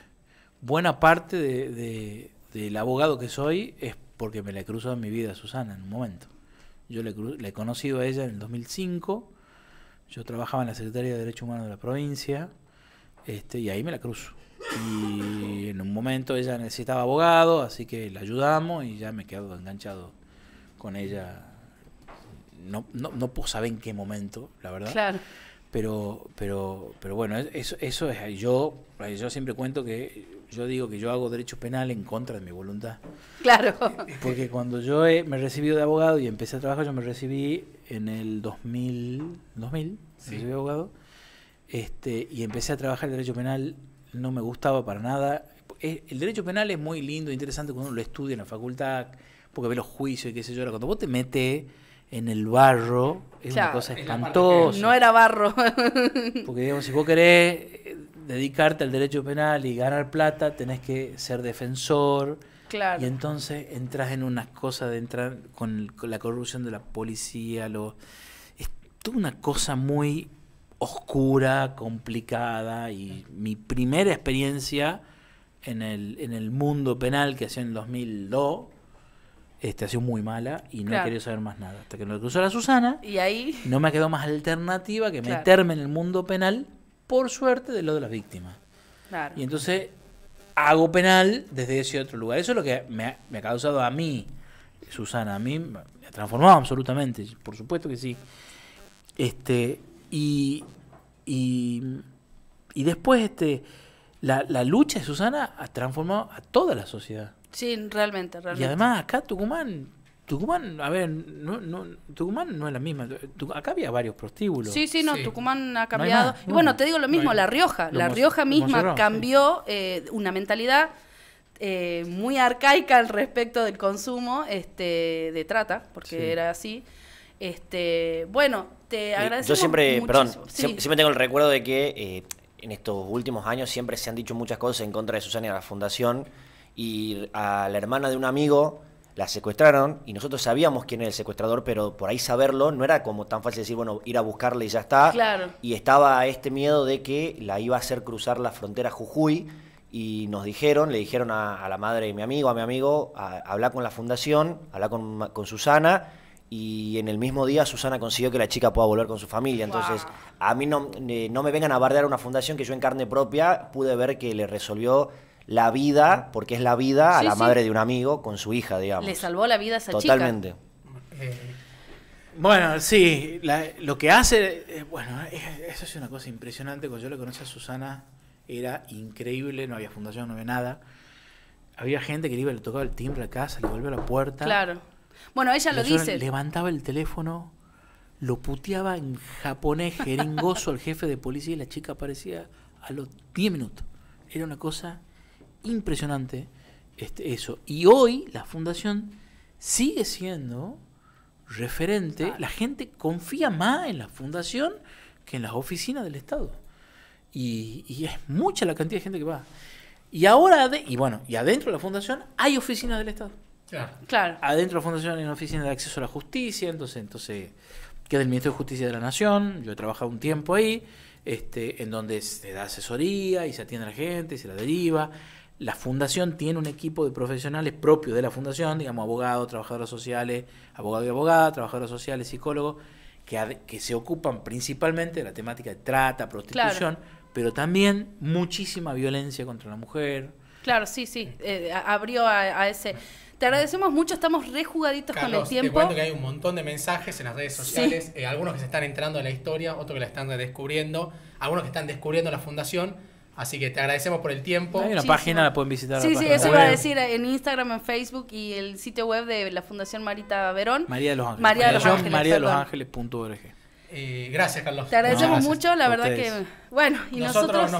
buena parte del abogado que soy es porque me la cruzado en mi vida Susana en un momento. Yo le, la he conocido a ella en el 2005, yo trabajaba en la Secretaría de Derechos Humanos de la provincia, este, y ahí me la cruzo. Y en un momento ella necesitaba abogado, así que la ayudamos y ya me he quedado enganchado con ella. No, no, no puedo saber en qué momento, la verdad. Claro. Pero, pero, pero bueno, eso, eso es. Yo, yo siempre cuento que yo digo que yo hago derecho penal en contra de mi voluntad. Claro. Porque cuando yo me recibí de abogado y empecé a trabajar, yo me recibí en el 2000, 2000 recibí abogado, este, y empecé a trabajar el derecho penal, no me gustaba para nada. E, el derecho penal es muy lindo, interesante cuando uno lo estudia en la facultad, porque ve los juicios y qué sé yo. cuando vos te metes en el barro, es una cosa espantosa. No era barro. Porque digamos, si vos querés dedicarte al derecho penal y ganar plata, tenés que ser defensor. Claro. Y entonces entras en unas cosas de entrar con, la corrupción de la policía, es toda una cosa muy oscura, complicada. Y mi primera experiencia en el, en el mundo penal que hacía en 2002 este, ha sido muy mala y no he querido saber más nada. Hasta que me cruzó la Susana, y ahí no me ha quedado más alternativa que meterme en el mundo penal por suerte, de lo de las víctimas. Y entonces hago penal desde ese otro lugar. Eso es lo que me ha, causado a mí, Susana, a mí me ha transformado absolutamente, por supuesto que sí. Este, y, y, y después este, la, la lucha de Susana ha transformado a toda la sociedad. Sí, realmente, realmente. Y además acá Tucumán Tucumán, a ver, no, Tucumán no es la misma. acá había varios prostíbulos. Sí, sí, no, Tucumán ha cambiado. y bueno, te digo lo mismo, La Rioja. La Rioja misma cambió eh, una mentalidad eh, muy arcaica al respecto del consumo este, de trata, porque era así. Este, bueno, te agradezco. Eh, yo siempre, perdón, siempre tengo el recuerdo de que en estos últimos años siempre se han dicho muchas cosas en contra de Susana y la fundación. Y a la hermana de un amigo la secuestraron y nosotros sabíamos quién era el secuestrador, pero por ahí saberlo no era como tan fácil decir, bueno, ir a buscarle y ya está. Claro. Y estaba este miedo de que la iba a hacer cruzar la frontera Jujuy y nos dijeron, le dijeron a, la madre de mi amigo, a mi amigo, habla con la fundación, habla con, Susana y en el mismo día Susana consiguió que la chica pueda volver con su familia. Entonces, a mí no, eh, no me vengan a bardear una fundación que yo en carne propia pude ver que le resolvió la vida, porque es la vida a la madre de un amigo con su hija, digamos. Le salvó la vida a esa Totalmente. Totalmente. Eh, bueno, sí, lo que hace, eh, bueno, eso es una cosa impresionante. Cuando yo le conocí a Susana, era increíble, no había fundación, no había nada. Había gente que le iba, le tocaba el timbre a casa, le volvió a la puerta. Claro. Bueno, ella lo dice. Levantaba el teléfono, lo puteaba en japonés jeringoso al jefe de policía y la chica aparecía a los 10 minutos. Era una cosa impresionante este, eso. Y hoy la fundación sigue siendo referente, la gente confía más en la fundación que en las oficinas del Estado. Y, es mucha la cantidad de gente que va. Y ahora, y bueno, y adentro de la fundación hay oficinas del Estado. Claro. Adentro de la fundación hay una oficina de acceso a la justicia, entonces, entonces que es Ministerio de Justicia de la Nación, yo he trabajado un tiempo ahí, este, en donde se da asesoría y se atiende a la gente, y se la deriva. La fundación tiene un equipo de profesionales propios de la fundación, digamos, abogados, trabajadores sociales, abogado y abogada, trabajadores sociales, psicólogos, que, que, se ocupan principalmente de la temática de trata, prostitución, pero también muchísima violencia contra la mujer. Claro, sí, sí, mm. eh, abrió a, ese... Te agradecemos mucho, estamos rejugaditos con el tiempo. Te cuento que hay un montón de mensajes en las redes sociales, eh, algunos que se están entrando en la historia, otros que la están descubriendo, algunos que están descubriendo la fundación Así que te agradecemos por el tiempo. Hay una página, la pueden visitar. Sí, sí, eso iba a decir en Instagram, en Facebook y el sitio web de la Fundación Marita Verón. María de los Ángeles. María de los Ángeles. María de los nosotros.